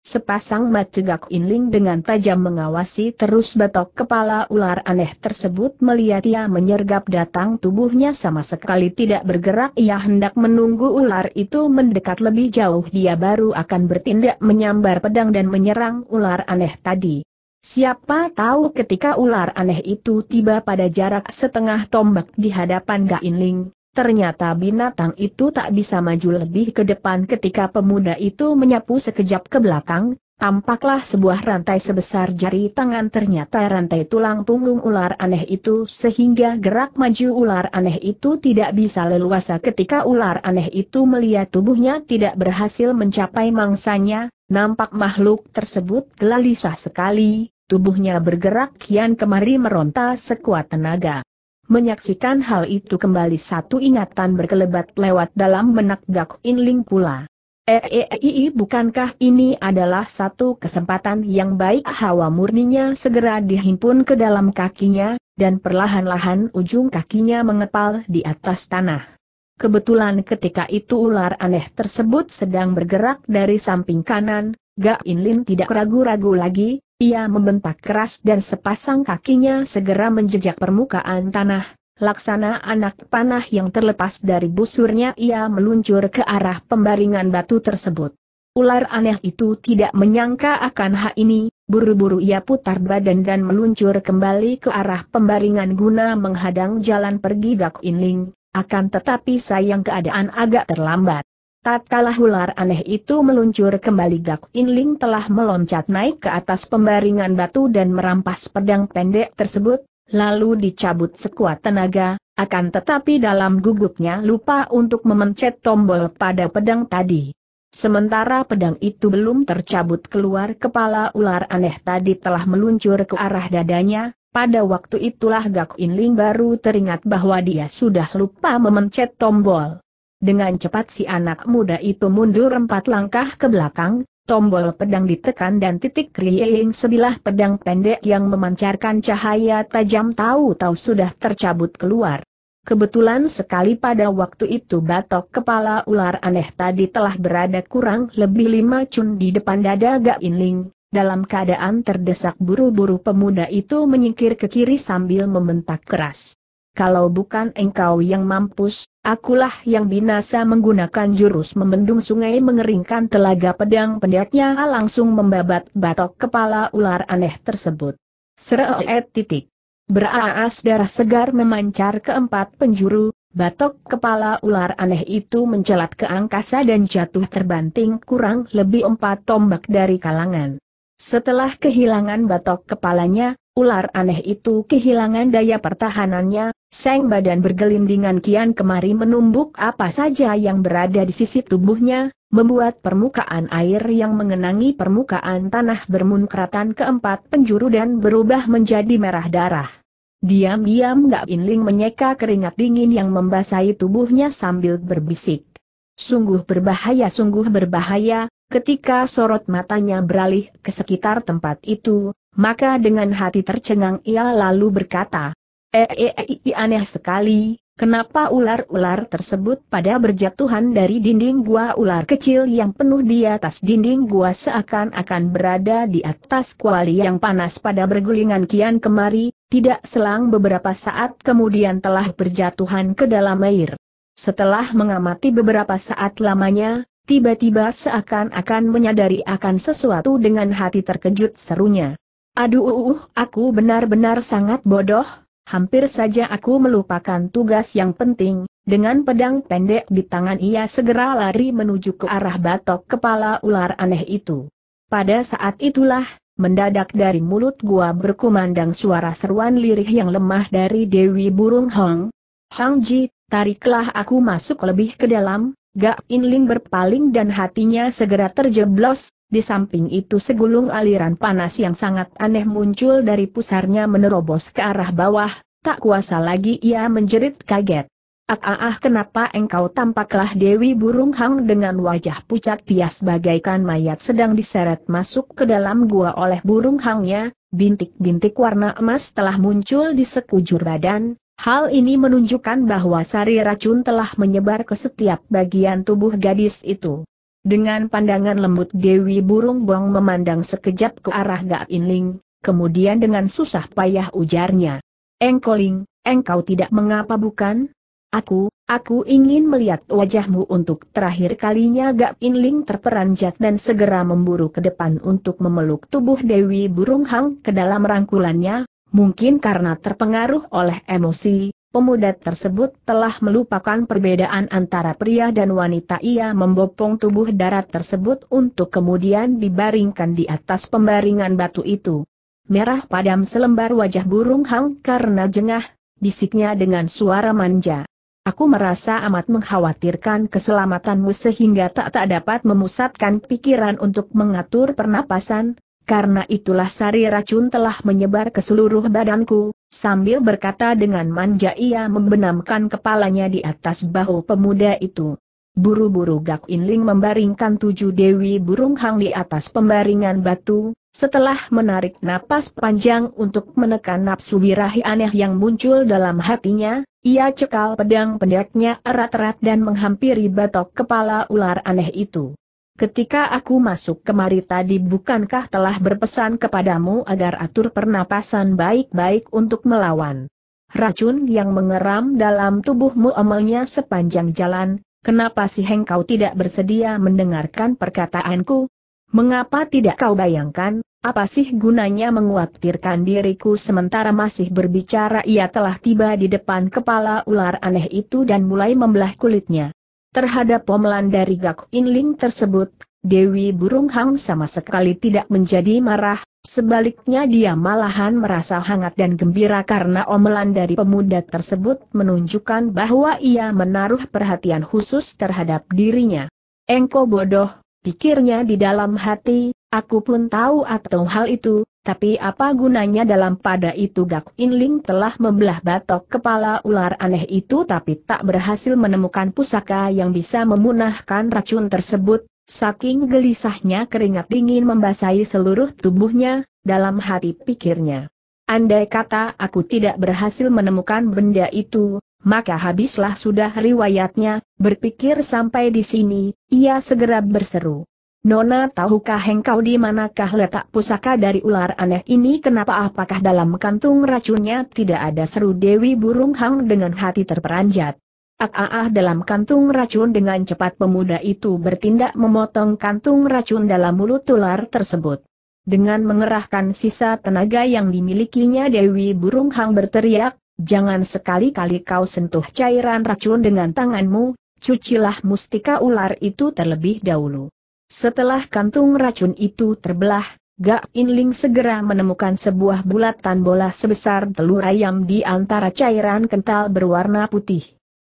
Sepasang macegak inling dengan tajam mengawasi terus batok kepala ular aneh tersebut melihat ia menyergap datang tubuhnya sama sekali tidak bergerak ia hendak menunggu ular itu mendekat lebih jauh dia baru akan bertindak menyambar pedang dan menyerang ular aneh tadi. Siapa tahu ketika ular aneh itu tiba pada jarak setengah tombak di hadapan gak Inling. Ternyata binatang itu tak bisa maju lebih ke depan ketika pemuda itu menyapu sekejap ke belakang, tampaklah sebuah rantai sebesar jari tangan ternyata rantai tulang punggung ular aneh itu sehingga gerak maju ular aneh itu tidak bisa leluasa ketika ular aneh itu melihat tubuhnya tidak berhasil mencapai mangsanya, nampak makhluk tersebut gelisah sekali, tubuhnya bergerak kian kemari meronta sekuat tenaga. Menyaksikan hal itu kembali satu ingatan berkelebat lewat dalam benak Gak In Ling pula. eh, eh, eh bukankah ini adalah satu kesempatan yang baik hawa murninya segera dihimpun ke dalam kakinya, dan perlahan-lahan ujung kakinya mengepal di atas tanah. Kebetulan ketika itu ular aneh tersebut sedang bergerak dari samping kanan, Gak Inlin tidak ragu-ragu lagi, ia membentak keras dan sepasang kakinya segera menjejak permukaan tanah, laksana anak panah yang terlepas dari busurnya ia meluncur ke arah pembaringan batu tersebut. Ular aneh itu tidak menyangka akan hal ini, buru-buru ia putar badan dan meluncur kembali ke arah pembaringan guna menghadang jalan pergi Gak Inling, akan tetapi sayang keadaan agak terlambat. Tatkala ular aneh itu meluncur kembali Gak Inling telah meloncat naik ke atas pembaringan batu dan merampas pedang pendek tersebut, lalu dicabut sekuat tenaga, akan tetapi dalam gugupnya lupa untuk memencet tombol pada pedang tadi. Sementara pedang itu belum tercabut keluar kepala ular aneh tadi telah meluncur ke arah dadanya, pada waktu itulah Gak Inling baru teringat bahwa dia sudah lupa memencet tombol. Dengan cepat si anak muda itu mundur empat langkah ke belakang, tombol pedang ditekan dan titik kriing sebilah pedang pendek yang memancarkan cahaya tajam tahu-tahu sudah tercabut keluar. Kebetulan sekali pada waktu itu batok kepala ular aneh tadi telah berada kurang lebih lima cun di depan dada Gak Inling. Dalam keadaan terdesak buru-buru pemuda itu menyingkir ke kiri sambil membentak keras kalau bukan engkau yang mampus, akulah yang binasa menggunakan jurus membendung sungai mengeringkan telaga pedang pendeknya langsung membabat batok kepala ular aneh tersebut. Seret titik. Beraas darah segar memancar ke empat penjuru, batok kepala ular aneh itu mencelat ke angkasa dan jatuh terbanting kurang lebih empat tombak dari kalangan. Setelah kehilangan batok kepalanya, Ular aneh itu kehilangan daya pertahanannya, seng badan bergelindingan kian kemari menumbuk apa saja yang berada di sisi tubuhnya, membuat permukaan air yang mengenangi permukaan tanah bermunkratan keempat penjuru dan berubah menjadi merah darah. Diam-diam Gak Inling menyeka keringat dingin yang membasahi tubuhnya sambil berbisik. Sungguh berbahaya, sungguh berbahaya, ketika sorot matanya beralih ke sekitar tempat itu, maka dengan hati tercengang ia lalu berkata, eh Eee eh, eh, aneh sekali, kenapa ular-ular tersebut pada berjatuhan dari dinding gua ular kecil yang penuh di atas dinding gua seakan-akan berada di atas kuali yang panas pada bergulingan kian kemari, tidak selang beberapa saat kemudian telah berjatuhan ke dalam air. Setelah mengamati beberapa saat lamanya, tiba-tiba seakan-akan menyadari akan sesuatu dengan hati terkejut serunya. Aduh, uh, uh, uh, aku benar-benar sangat bodoh, hampir saja aku melupakan tugas yang penting, dengan pedang pendek di tangan ia segera lari menuju ke arah batok kepala ular aneh itu. Pada saat itulah, mendadak dari mulut gua berkumandang suara seruan lirih yang lemah dari Dewi Burung Hong. Hong Ji, tariklah aku masuk lebih ke dalam, Gak Inling berpaling dan hatinya segera terjeblos, di samping itu segulung aliran panas yang sangat aneh muncul dari pusarnya menerobos ke arah bawah, tak kuasa lagi ia menjerit kaget. Ah, ah, ah kenapa engkau tampaklah Dewi Burung Hang dengan wajah pucat pias bagaikan mayat sedang diseret masuk ke dalam gua oleh burung hangnya, bintik-bintik warna emas telah muncul di sekujur badan, Hal ini menunjukkan bahwa sari racun telah menyebar ke setiap bagian tubuh gadis itu. Dengan pandangan lembut Dewi Burung Bong memandang sekejap ke arah Gak Inling, kemudian dengan susah payah ujarnya. Engkoling, engkau tidak mengapa bukan? Aku, aku ingin melihat wajahmu untuk terakhir kalinya Gak Inling terperanjat dan segera memburu ke depan untuk memeluk tubuh Dewi Burung Hang ke dalam rangkulannya, mungkin karena terpengaruh oleh emosi, Pemuda tersebut telah melupakan perbedaan antara pria dan wanita. Ia membopong tubuh darat tersebut untuk kemudian dibaringkan di atas pembaringan batu itu. Merah padam selembar wajah burung hang karena jengah, bisiknya dengan suara manja. Aku merasa amat mengkhawatirkan keselamatanmu sehingga tak tak dapat memusatkan pikiran untuk mengatur pernapasan, karena itulah sari racun telah menyebar ke seluruh badanku, Sambil berkata dengan manja ia membenamkan kepalanya di atas bahu pemuda itu. Buru-buru Gak Ling membaringkan tujuh dewi burung hang di atas pembaringan batu, setelah menarik napas panjang untuk menekan nafsu birahi aneh yang muncul dalam hatinya, ia cekal pedang pendeknya erat-erat dan menghampiri batok kepala ular aneh itu ketika aku masuk kemari tadi bukankah telah berpesan kepadamu agar atur pernapasan baik-baik untuk melawan. Racun yang mengeram dalam tubuhmu amalnya sepanjang jalan, kenapa sih engkau tidak bersedia mendengarkan perkataanku? Mengapa tidak kau bayangkan, apa sih gunanya menguatirkan diriku sementara masih berbicara ia telah tiba di depan kepala ular aneh itu dan mulai membelah kulitnya. Terhadap omelan dari Gak Inling tersebut, Dewi Burung Hang sama sekali tidak menjadi marah, sebaliknya dia malahan merasa hangat dan gembira karena omelan dari pemuda tersebut menunjukkan bahwa ia menaruh perhatian khusus terhadap dirinya. Engko bodoh, pikirnya di dalam hati, aku pun tahu atau hal itu, tapi apa gunanya dalam pada itu Gak Inling telah membelah batok kepala ular aneh itu tapi tak berhasil menemukan pusaka yang bisa memunahkan racun tersebut, saking gelisahnya keringat dingin membasahi seluruh tubuhnya, dalam hati pikirnya. Andai kata aku tidak berhasil menemukan benda itu, maka habislah sudah riwayatnya, berpikir sampai di sini, ia segera berseru. Nona tahukah engkau di manakah letak pusaka dari ular aneh ini kenapa apakah dalam kantung racunnya tidak ada seru Dewi Burung Hang dengan hati terperanjat. Ah, ah, ah, dalam kantung racun dengan cepat pemuda itu bertindak memotong kantung racun dalam mulut ular tersebut. Dengan mengerahkan sisa tenaga yang dimilikinya Dewi Burung Hang berteriak, jangan sekali-kali kau sentuh cairan racun dengan tanganmu, cucilah mustika ular itu terlebih dahulu. Setelah kantung racun itu terbelah, Gak Inling segera menemukan sebuah bulatan bola sebesar telur ayam di antara cairan kental berwarna putih.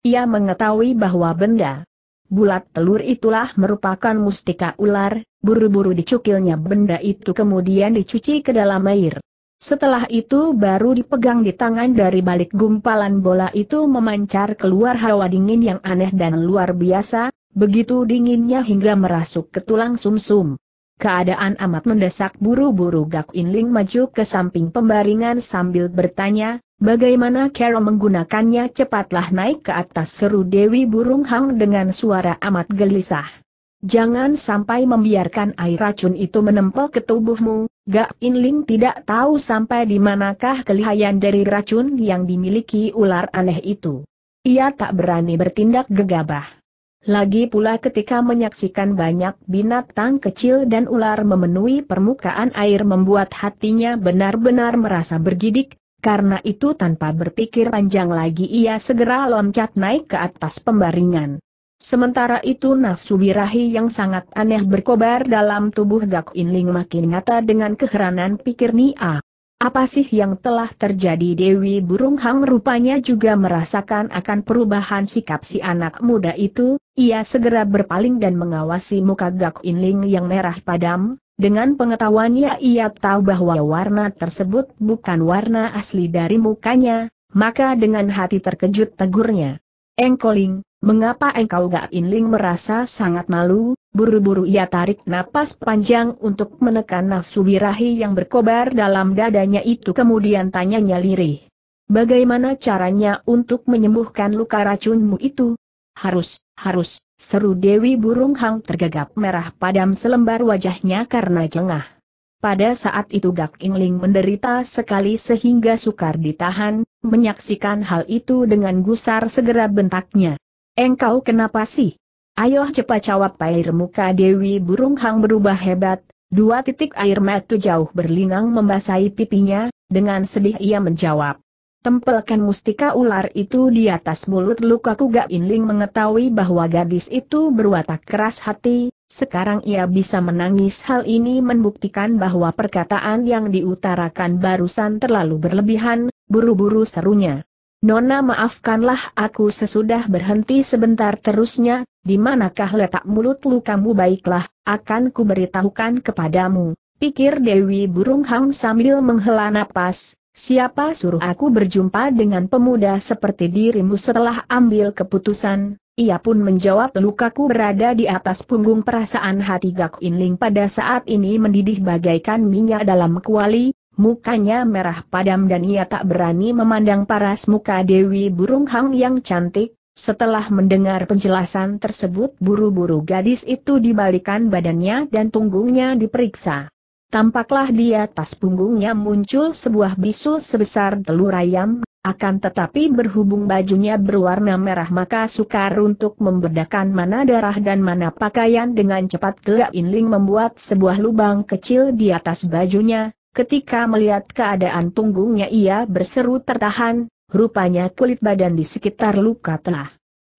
Ia mengetahui bahwa benda bulat telur itulah merupakan mustika ular, buru-buru dicukilnya benda itu kemudian dicuci ke dalam air. Setelah itu baru dipegang di tangan dari balik gumpalan bola itu memancar keluar hawa dingin yang aneh dan luar biasa, begitu dinginnya hingga merasuk ke tulang sumsum. Keadaan amat mendesak buru-buru Gak Inling maju ke samping pembaringan sambil bertanya, bagaimana Carol menggunakannya cepatlah naik ke atas seru Dewi Burung Hang dengan suara amat gelisah. Jangan sampai membiarkan air racun itu menempel ke tubuhmu, Gak Inling tidak tahu sampai di manakah kelihayan dari racun yang dimiliki ular aneh itu. Ia tak berani bertindak gegabah. Lagi pula ketika menyaksikan banyak binatang kecil dan ular memenuhi permukaan air membuat hatinya benar-benar merasa bergidik, karena itu tanpa berpikir panjang lagi ia segera loncat naik ke atas pembaringan. Sementara itu nafsu birahi yang sangat aneh berkobar dalam tubuh Gak Inling makin nyata dengan keheranan pikir Nia. Apa sih yang telah terjadi Dewi Burung Hang rupanya juga merasakan akan perubahan sikap si anak muda itu, ia segera berpaling dan mengawasi muka Gak Inling yang merah padam, dengan pengetahuannya ia tahu bahwa warna tersebut bukan warna asli dari mukanya, maka dengan hati terkejut tegurnya. Engkoling, Mengapa engkau gak inling merasa sangat malu, buru-buru ia tarik napas panjang untuk menekan nafsu birahi yang berkobar dalam dadanya itu kemudian tanyanya lirih. Bagaimana caranya untuk menyembuhkan luka racunmu itu? Harus, harus, seru Dewi Burung Hang tergagap merah padam selembar wajahnya karena jengah. Pada saat itu Gak Ingling menderita sekali sehingga sukar ditahan, menyaksikan hal itu dengan gusar segera bentaknya. Engkau kenapa sih? Ayo cepat jawab air muka Dewi Burung Hang berubah hebat, dua titik air mata jauh berlinang membasahi pipinya, dengan sedih ia menjawab. Tempelkan mustika ular itu di atas mulut lukaku gak inling mengetahui bahwa gadis itu berwatak keras hati, sekarang ia bisa menangis hal ini membuktikan bahwa perkataan yang diutarakan barusan terlalu berlebihan, buru-buru serunya. Nona maafkanlah aku sesudah berhenti sebentar terusnya, di manakah letak mulut lukamu baiklah, akan kuberitahukan kepadamu. Pikir Dewi Burung Hang sambil menghela napas, siapa suruh aku berjumpa dengan pemuda seperti dirimu setelah ambil keputusan, ia pun menjawab lukaku berada di atas punggung perasaan hati Gak Inling pada saat ini mendidih bagaikan minyak dalam kuali, Mukanya merah padam dan ia tak berani memandang paras muka Dewi Burung Hang yang cantik, setelah mendengar penjelasan tersebut buru-buru gadis itu dibalikan badannya dan punggungnya diperiksa. Tampaklah di atas punggungnya muncul sebuah bisu sebesar telur ayam, akan tetapi berhubung bajunya berwarna merah maka sukar untuk membedakan mana darah dan mana pakaian dengan cepat gelap Inling membuat sebuah lubang kecil di atas bajunya, Ketika melihat keadaan punggungnya ia berseru tertahan, rupanya kulit badan di sekitar luka telah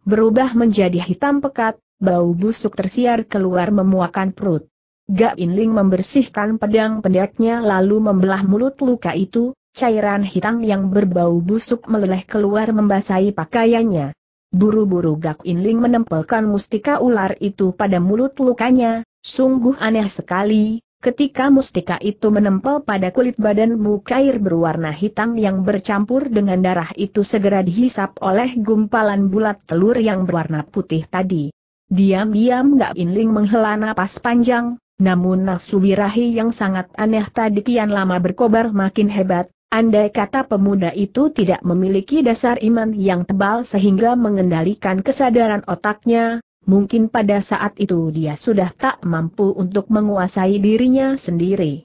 berubah menjadi hitam pekat, bau busuk tersiar keluar memuakan perut. Gak Inling membersihkan pedang pendeknya lalu membelah mulut luka itu, cairan hitam yang berbau busuk meleleh keluar membasahi pakaiannya. Buru-buru Gak Inling menempelkan mustika ular itu pada mulut lukanya, sungguh aneh sekali, Ketika mustika itu menempel pada kulit badanmu kair berwarna hitam yang bercampur dengan darah itu segera dihisap oleh gumpalan bulat telur yang berwarna putih tadi. Diam-diam Gak Inling menghela napas panjang, namun nafsu birahi yang sangat aneh tadi kian lama berkobar makin hebat, andai kata pemuda itu tidak memiliki dasar iman yang tebal sehingga mengendalikan kesadaran otaknya, mungkin pada saat itu dia sudah tak mampu untuk menguasai dirinya sendiri.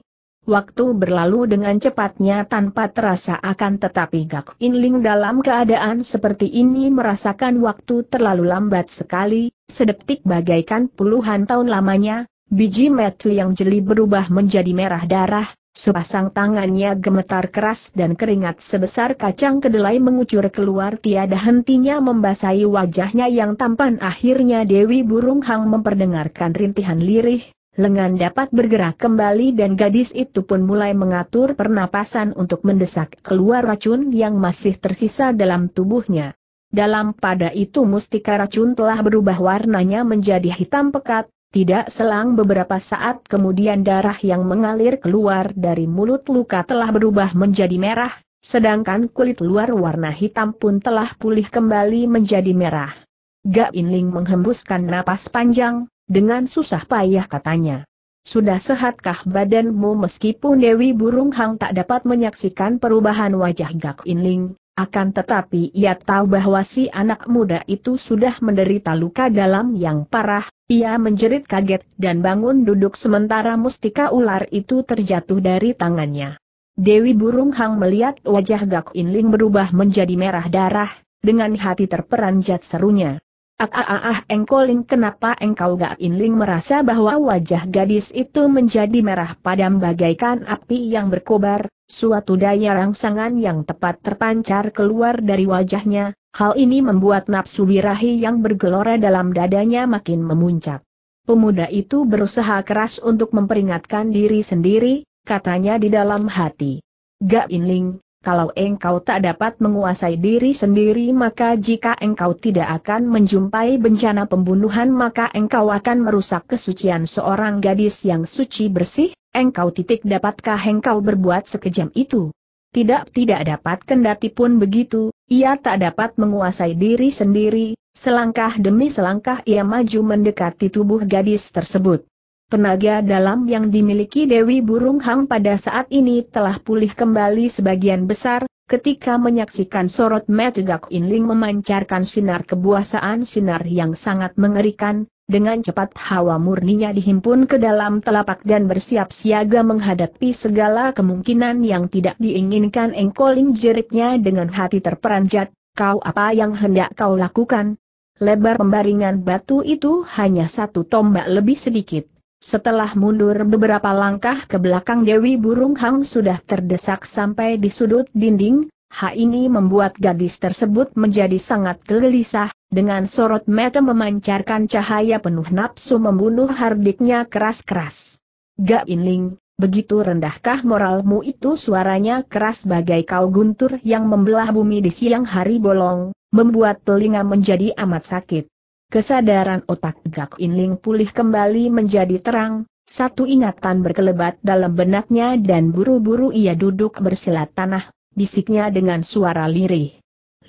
Waktu berlalu dengan cepatnya tanpa terasa akan tetapi Gak Inling dalam keadaan seperti ini merasakan waktu terlalu lambat sekali, sedetik bagaikan puluhan tahun lamanya, biji metu yang jeli berubah menjadi merah darah, Sepasang tangannya gemetar keras dan keringat sebesar kacang kedelai mengucur keluar tiada hentinya membasahi wajahnya yang tampan. Akhirnya Dewi Burung Hang memperdengarkan rintihan lirih, lengan dapat bergerak kembali dan gadis itu pun mulai mengatur pernapasan untuk mendesak keluar racun yang masih tersisa dalam tubuhnya. Dalam pada itu mustika racun telah berubah warnanya menjadi hitam pekat, tidak selang beberapa saat kemudian darah yang mengalir keluar dari mulut luka telah berubah menjadi merah, sedangkan kulit luar warna hitam pun telah pulih kembali menjadi merah. Gak Inling menghembuskan napas panjang, dengan susah payah katanya. Sudah sehatkah badanmu meskipun Dewi Burung Hang tak dapat menyaksikan perubahan wajah Gak Inling, akan tetapi ia tahu bahwa si anak muda itu sudah menderita luka dalam yang parah, ia menjerit kaget dan bangun duduk sementara mustika ular itu terjatuh dari tangannya. Dewi Burung Hang melihat wajah Gak Inling berubah menjadi merah darah, dengan hati terperanjat serunya. Ah ah ah, ah engkoling kenapa engkau gak inling merasa bahwa wajah gadis itu menjadi merah padam bagaikan api yang berkobar, Suatu daya rangsangan yang tepat terpancar keluar dari wajahnya, hal ini membuat nafsu birahi yang bergelora dalam dadanya makin memuncak. Pemuda itu berusaha keras untuk memperingatkan diri sendiri, katanya di dalam hati. Gak Inling, kalau engkau tak dapat menguasai diri sendiri maka jika engkau tidak akan menjumpai bencana pembunuhan maka engkau akan merusak kesucian seorang gadis yang suci bersih, engkau titik dapatkah engkau berbuat sekejam itu? Tidak tidak dapat kendati pun begitu, ia tak dapat menguasai diri sendiri, selangkah demi selangkah ia maju mendekati tubuh gadis tersebut. Tenaga dalam yang dimiliki Dewi Burung Hang pada saat ini telah pulih kembali sebagian besar, ketika menyaksikan sorot mata Metgak Inling memancarkan sinar kebuasaan sinar yang sangat mengerikan, dengan cepat hawa murninya dihimpun ke dalam telapak dan bersiap siaga menghadapi segala kemungkinan yang tidak diinginkan engkoling jeritnya dengan hati terperanjat, kau apa yang hendak kau lakukan? Lebar pembaringan batu itu hanya satu tombak lebih sedikit. Setelah mundur beberapa langkah ke belakang Dewi Burung Hang sudah terdesak sampai di sudut dinding, hal ini membuat gadis tersebut menjadi sangat gelisah, dengan sorot mata memancarkan cahaya penuh nafsu membunuh hardiknya keras-keras. Gak inling, begitu rendahkah moralmu itu suaranya keras bagai kau guntur yang membelah bumi di siang hari bolong, membuat telinga menjadi amat sakit. Kesadaran otak Gak Inling pulih kembali menjadi terang, satu ingatan berkelebat dalam benaknya dan buru-buru ia duduk bersila tanah, bisiknya dengan suara lirih.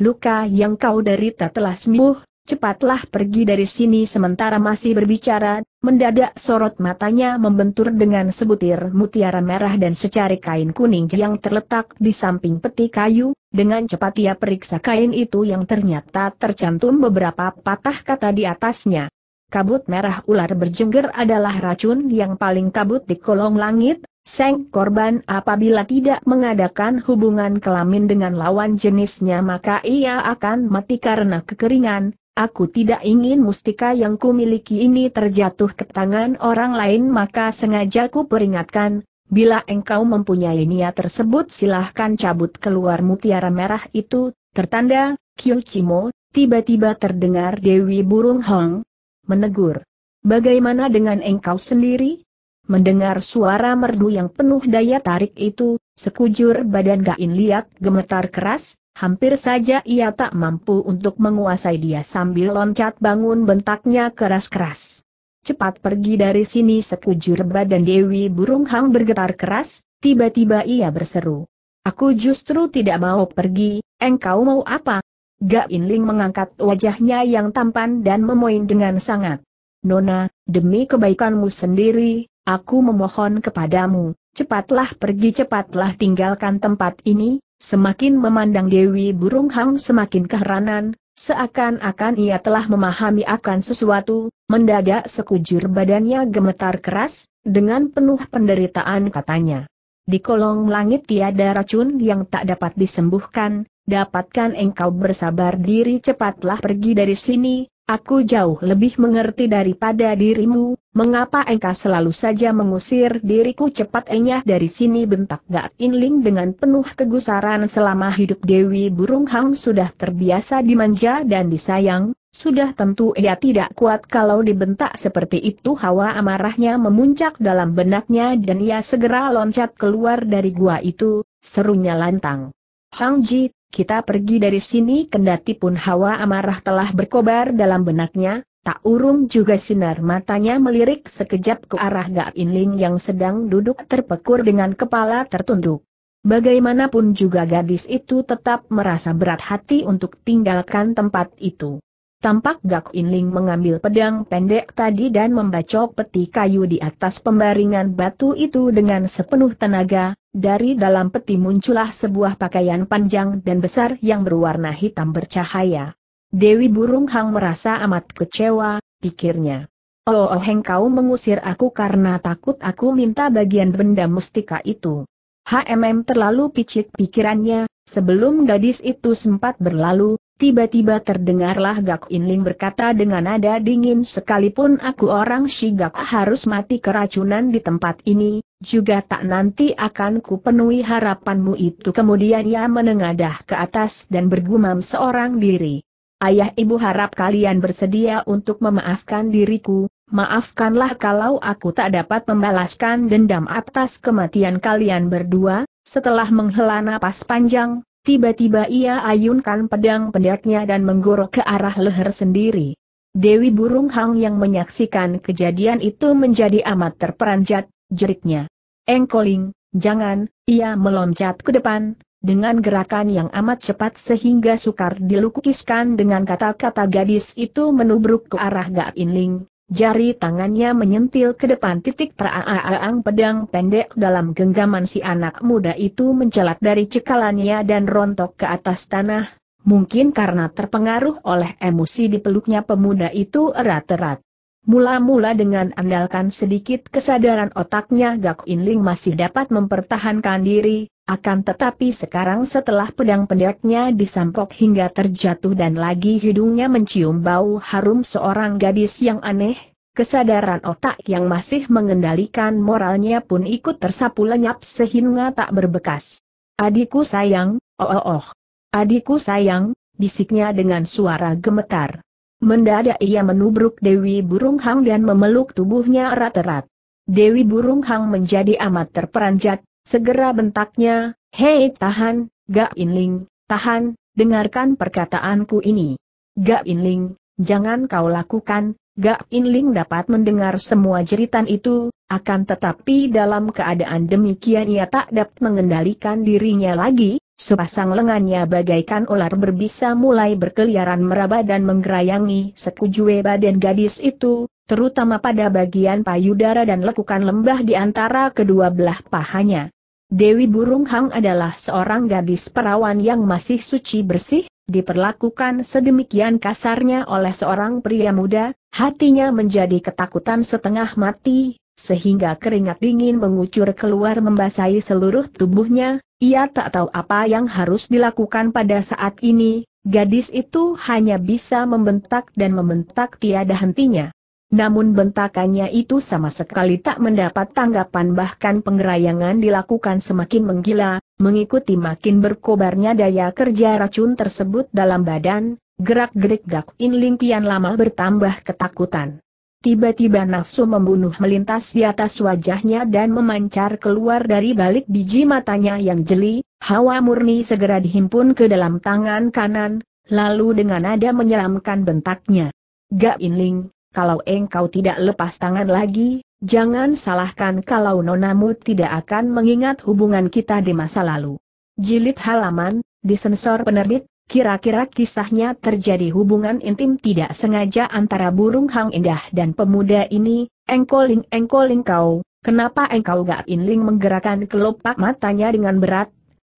Luka yang kau derita telah sembuh, cepatlah pergi dari sini sementara masih berbicara, mendadak sorot matanya membentur dengan sebutir mutiara merah dan secari kain kuning yang terletak di samping peti kayu, dengan cepat ia periksa kain itu yang ternyata tercantum beberapa patah kata di atasnya. Kabut merah ular berjengger adalah racun yang paling kabut di kolong langit, Seng korban apabila tidak mengadakan hubungan kelamin dengan lawan jenisnya maka ia akan mati karena kekeringan, Aku tidak ingin mustika yang kumiliki ini terjatuh ke tangan orang lain maka sengaja ku peringatkan, bila engkau mempunyai niat tersebut silahkan cabut keluar mutiara merah itu, tertanda, Chimo, tiba-tiba terdengar Dewi Burung Hong menegur. Bagaimana dengan engkau sendiri? Mendengar suara merdu yang penuh daya tarik itu, sekujur badan Gain Liak gemetar keras, Hampir saja ia tak mampu untuk menguasai dia sambil loncat bangun bentaknya keras-keras. Cepat pergi dari sini sekujur badan Dewi Burung Hang bergetar keras, tiba-tiba ia berseru. Aku justru tidak mau pergi, engkau mau apa? Gak Inling mengangkat wajahnya yang tampan dan memoin dengan sangat. Nona, demi kebaikanmu sendiri, aku memohon kepadamu, cepatlah pergi cepatlah tinggalkan tempat ini, Semakin memandang Dewi Burung Hang semakin keheranan, seakan-akan ia telah memahami akan sesuatu, mendadak sekujur badannya gemetar keras, dengan penuh penderitaan katanya. Di kolong langit tiada racun yang tak dapat disembuhkan, Dapatkan engkau bersabar diri cepatlah pergi dari sini, aku jauh lebih mengerti daripada dirimu, mengapa engkau selalu saja mengusir diriku cepat enyah dari sini bentak Gak Inling dengan penuh kegusaran selama hidup Dewi Burung Hang sudah terbiasa dimanja dan disayang, sudah tentu ia tidak kuat kalau dibentak seperti itu hawa amarahnya memuncak dalam benaknya dan ia segera loncat keluar dari gua itu, serunya lantang. Hang Ji, kita pergi dari sini kendati pun hawa amarah telah berkobar dalam benaknya, tak urung juga sinar matanya melirik sekejap ke arah Gak Ling yang sedang duduk terpekur dengan kepala tertunduk. Bagaimanapun juga gadis itu tetap merasa berat hati untuk tinggalkan tempat itu. Tampak Gak Inling mengambil pedang pendek tadi dan membacok peti kayu di atas pembaringan batu itu dengan sepenuh tenaga, dari dalam peti muncullah sebuah pakaian panjang dan besar yang berwarna hitam bercahaya. Dewi Burung Hang merasa amat kecewa, pikirnya. Oh, oh Heng kau mengusir aku karena takut aku minta bagian benda mustika itu. HMM terlalu picik pikirannya, sebelum gadis itu sempat berlalu, Tiba-tiba terdengarlah Gak Inling berkata dengan nada dingin sekalipun aku orang Shigak harus mati keracunan di tempat ini, juga tak nanti akan kupenuhi harapanmu itu. Kemudian ia menengadah ke atas dan bergumam seorang diri. Ayah ibu harap kalian bersedia untuk memaafkan diriku, maafkanlah kalau aku tak dapat membalaskan dendam atas kematian kalian berdua, setelah menghela napas panjang, Tiba-tiba ia ayunkan pedang pendeknya dan menggorok ke arah leher sendiri. Dewi Burung Hang yang menyaksikan kejadian itu menjadi amat terperanjat, jeriknya. Engkoling, jangan, ia meloncat ke depan, dengan gerakan yang amat cepat sehingga sukar dilukiskan dengan kata-kata gadis itu menubruk ke arah Gaat Inling, Jari tangannya menyentil ke depan titik teraaang pedang pendek dalam genggaman si anak muda itu mencelat dari cekalannya dan rontok ke atas tanah, mungkin karena terpengaruh oleh emosi di peluknya pemuda itu erat-erat. Mula-mula dengan andalkan sedikit kesadaran otaknya Gak Inling masih dapat mempertahankan diri, akan tetapi sekarang setelah pedang pendeknya disampok hingga terjatuh dan lagi hidungnya mencium bau harum seorang gadis yang aneh, kesadaran otak yang masih mengendalikan moralnya pun ikut tersapu lenyap sehingga tak berbekas. Adikku sayang, oh oh oh. Adikku sayang, bisiknya dengan suara gemetar. Mendadak ia menubruk Dewi Burung Hang dan memeluk tubuhnya erat-erat. Dewi Burung Hang menjadi amat terperanjat, Segera bentaknya, hei tahan, Gak Inling, tahan, dengarkan perkataanku ini. Gak Inling, jangan kau lakukan, Gak Inling dapat mendengar semua jeritan itu, akan tetapi dalam keadaan demikian ia tak dapat mengendalikan dirinya lagi, sepasang lengannya bagaikan ular berbisa mulai berkeliaran meraba dan menggerayangi sekujue badan gadis itu, terutama pada bagian payudara dan lekukan lembah di antara kedua belah pahanya. Dewi Burung Hang adalah seorang gadis perawan yang masih suci bersih, diperlakukan sedemikian kasarnya oleh seorang pria muda, hatinya menjadi ketakutan setengah mati, sehingga keringat dingin mengucur keluar membasahi seluruh tubuhnya, ia tak tahu apa yang harus dilakukan pada saat ini, gadis itu hanya bisa membentak dan membentak tiada hentinya. Namun bentakannya itu sama sekali tak mendapat tanggapan bahkan penggerayangan dilakukan semakin menggila, mengikuti makin berkobarnya daya kerja racun tersebut dalam badan, gerak-gerik Gak Inling kian lama bertambah ketakutan. Tiba-tiba nafsu membunuh melintas di atas wajahnya dan memancar keluar dari balik biji matanya yang jeli, hawa murni segera dihimpun ke dalam tangan kanan, lalu dengan nada menyeramkan bentaknya. Gak Inling, kalau engkau tidak lepas tangan lagi, jangan salahkan kalau nonamu tidak akan mengingat hubungan kita di masa lalu. Jilid halaman, disensor penerbit, kira-kira kisahnya terjadi hubungan intim tidak sengaja antara burung hang indah dan pemuda ini, engkoling engkoling kau, kenapa engkau gak inling menggerakkan kelopak matanya dengan berat?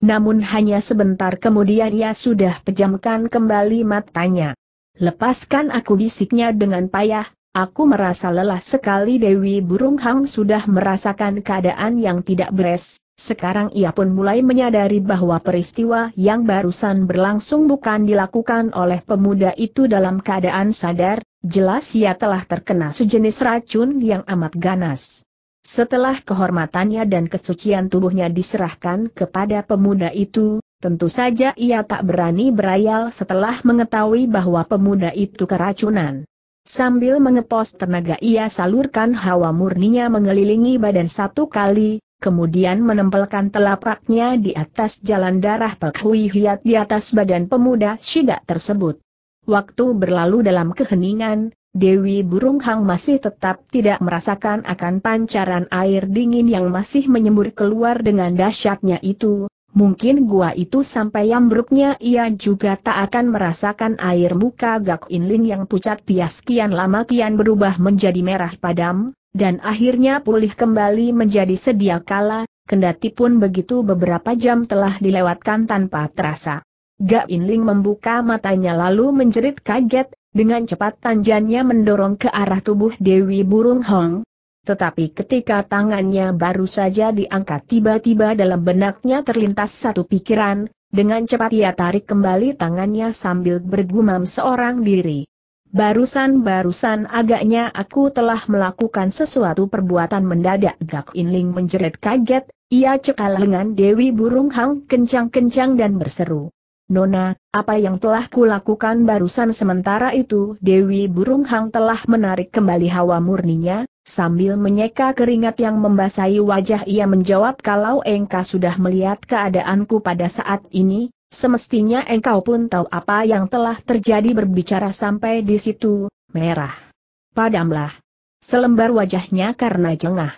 Namun hanya sebentar kemudian ia sudah pejamkan kembali matanya. Lepaskan aku bisiknya dengan payah, aku merasa lelah sekali Dewi Burung Hang sudah merasakan keadaan yang tidak beres, sekarang ia pun mulai menyadari bahwa peristiwa yang barusan berlangsung bukan dilakukan oleh pemuda itu dalam keadaan sadar, jelas ia telah terkena sejenis racun yang amat ganas. Setelah kehormatannya dan kesucian tubuhnya diserahkan kepada pemuda itu, tentu saja ia tak berani berayal setelah mengetahui bahwa pemuda itu keracunan. Sambil mengepos tenaga ia salurkan hawa murninya mengelilingi badan satu kali, kemudian menempelkan telapaknya di atas jalan darah Pek Hui Hiat di atas badan pemuda Shiga tersebut. Waktu berlalu dalam keheningan, Dewi Burung Hang masih tetap tidak merasakan akan pancaran air dingin yang masih menyembur keluar dengan dahsyatnya itu. Mungkin gua itu sampai ambruknya ia juga tak akan merasakan air muka Gak Inlin yang pucat pias kian lama kian berubah menjadi merah padam, dan akhirnya pulih kembali menjadi sedia kala, kendati pun begitu beberapa jam telah dilewatkan tanpa terasa. Gak Inling membuka matanya lalu menjerit kaget, dengan cepat tanjannya mendorong ke arah tubuh Dewi Burung Hong. Tetapi ketika tangannya baru saja diangkat tiba-tiba dalam benaknya terlintas satu pikiran, dengan cepat ia tarik kembali tangannya sambil bergumam seorang diri. Barusan-barusan agaknya aku telah melakukan sesuatu perbuatan mendadak Gak Inling menjerit kaget, ia cekal lengan Dewi Burung Hang kencang-kencang dan berseru. Nona, apa yang telah kulakukan barusan sementara itu Dewi Burung Hang telah menarik kembali hawa murninya, sambil menyeka keringat yang membasahi wajah ia menjawab kalau engkau sudah melihat keadaanku pada saat ini, semestinya engkau pun tahu apa yang telah terjadi berbicara sampai di situ, merah. Padamlah. Selembar wajahnya karena jengah.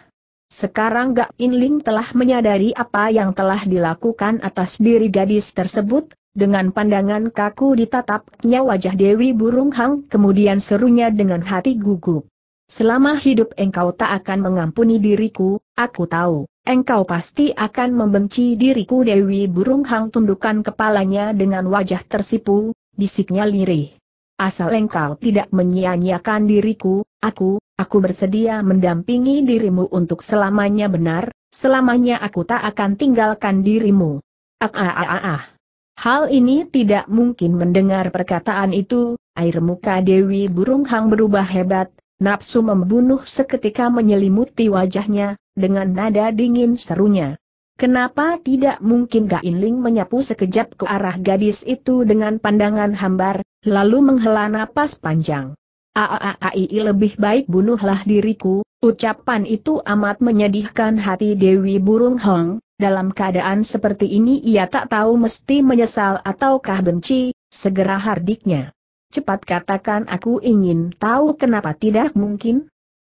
Sekarang Gak Inling telah menyadari apa yang telah dilakukan atas diri gadis tersebut, dengan pandangan kaku ditatapnya wajah Dewi Burung Hang, kemudian serunya dengan hati gugup. Selama hidup engkau tak akan mengampuni diriku, aku tahu, engkau pasti akan membenci diriku Dewi Burung Hang Tundukkan kepalanya dengan wajah tersipu, bisiknya lirih. Asal engkau tidak menyia-nyiakan diriku, aku, aku bersedia mendampingi dirimu untuk selamanya benar, selamanya aku tak akan tinggalkan dirimu. Ah ah ah ah. ah. Hal ini tidak mungkin mendengar perkataan itu, air muka Dewi Burung Hang berubah hebat, nafsu membunuh seketika menyelimuti wajahnya, dengan nada dingin serunya. Kenapa tidak mungkin Gain Ling menyapu sekejap ke arah gadis itu dengan pandangan hambar, lalu menghela napas panjang. Aaai lebih baik bunuhlah diriku, Ucapan itu amat menyedihkan hati Dewi Burung Hong, dalam keadaan seperti ini ia tak tahu mesti menyesal ataukah benci, segera hardiknya. Cepat katakan aku ingin tahu kenapa tidak mungkin?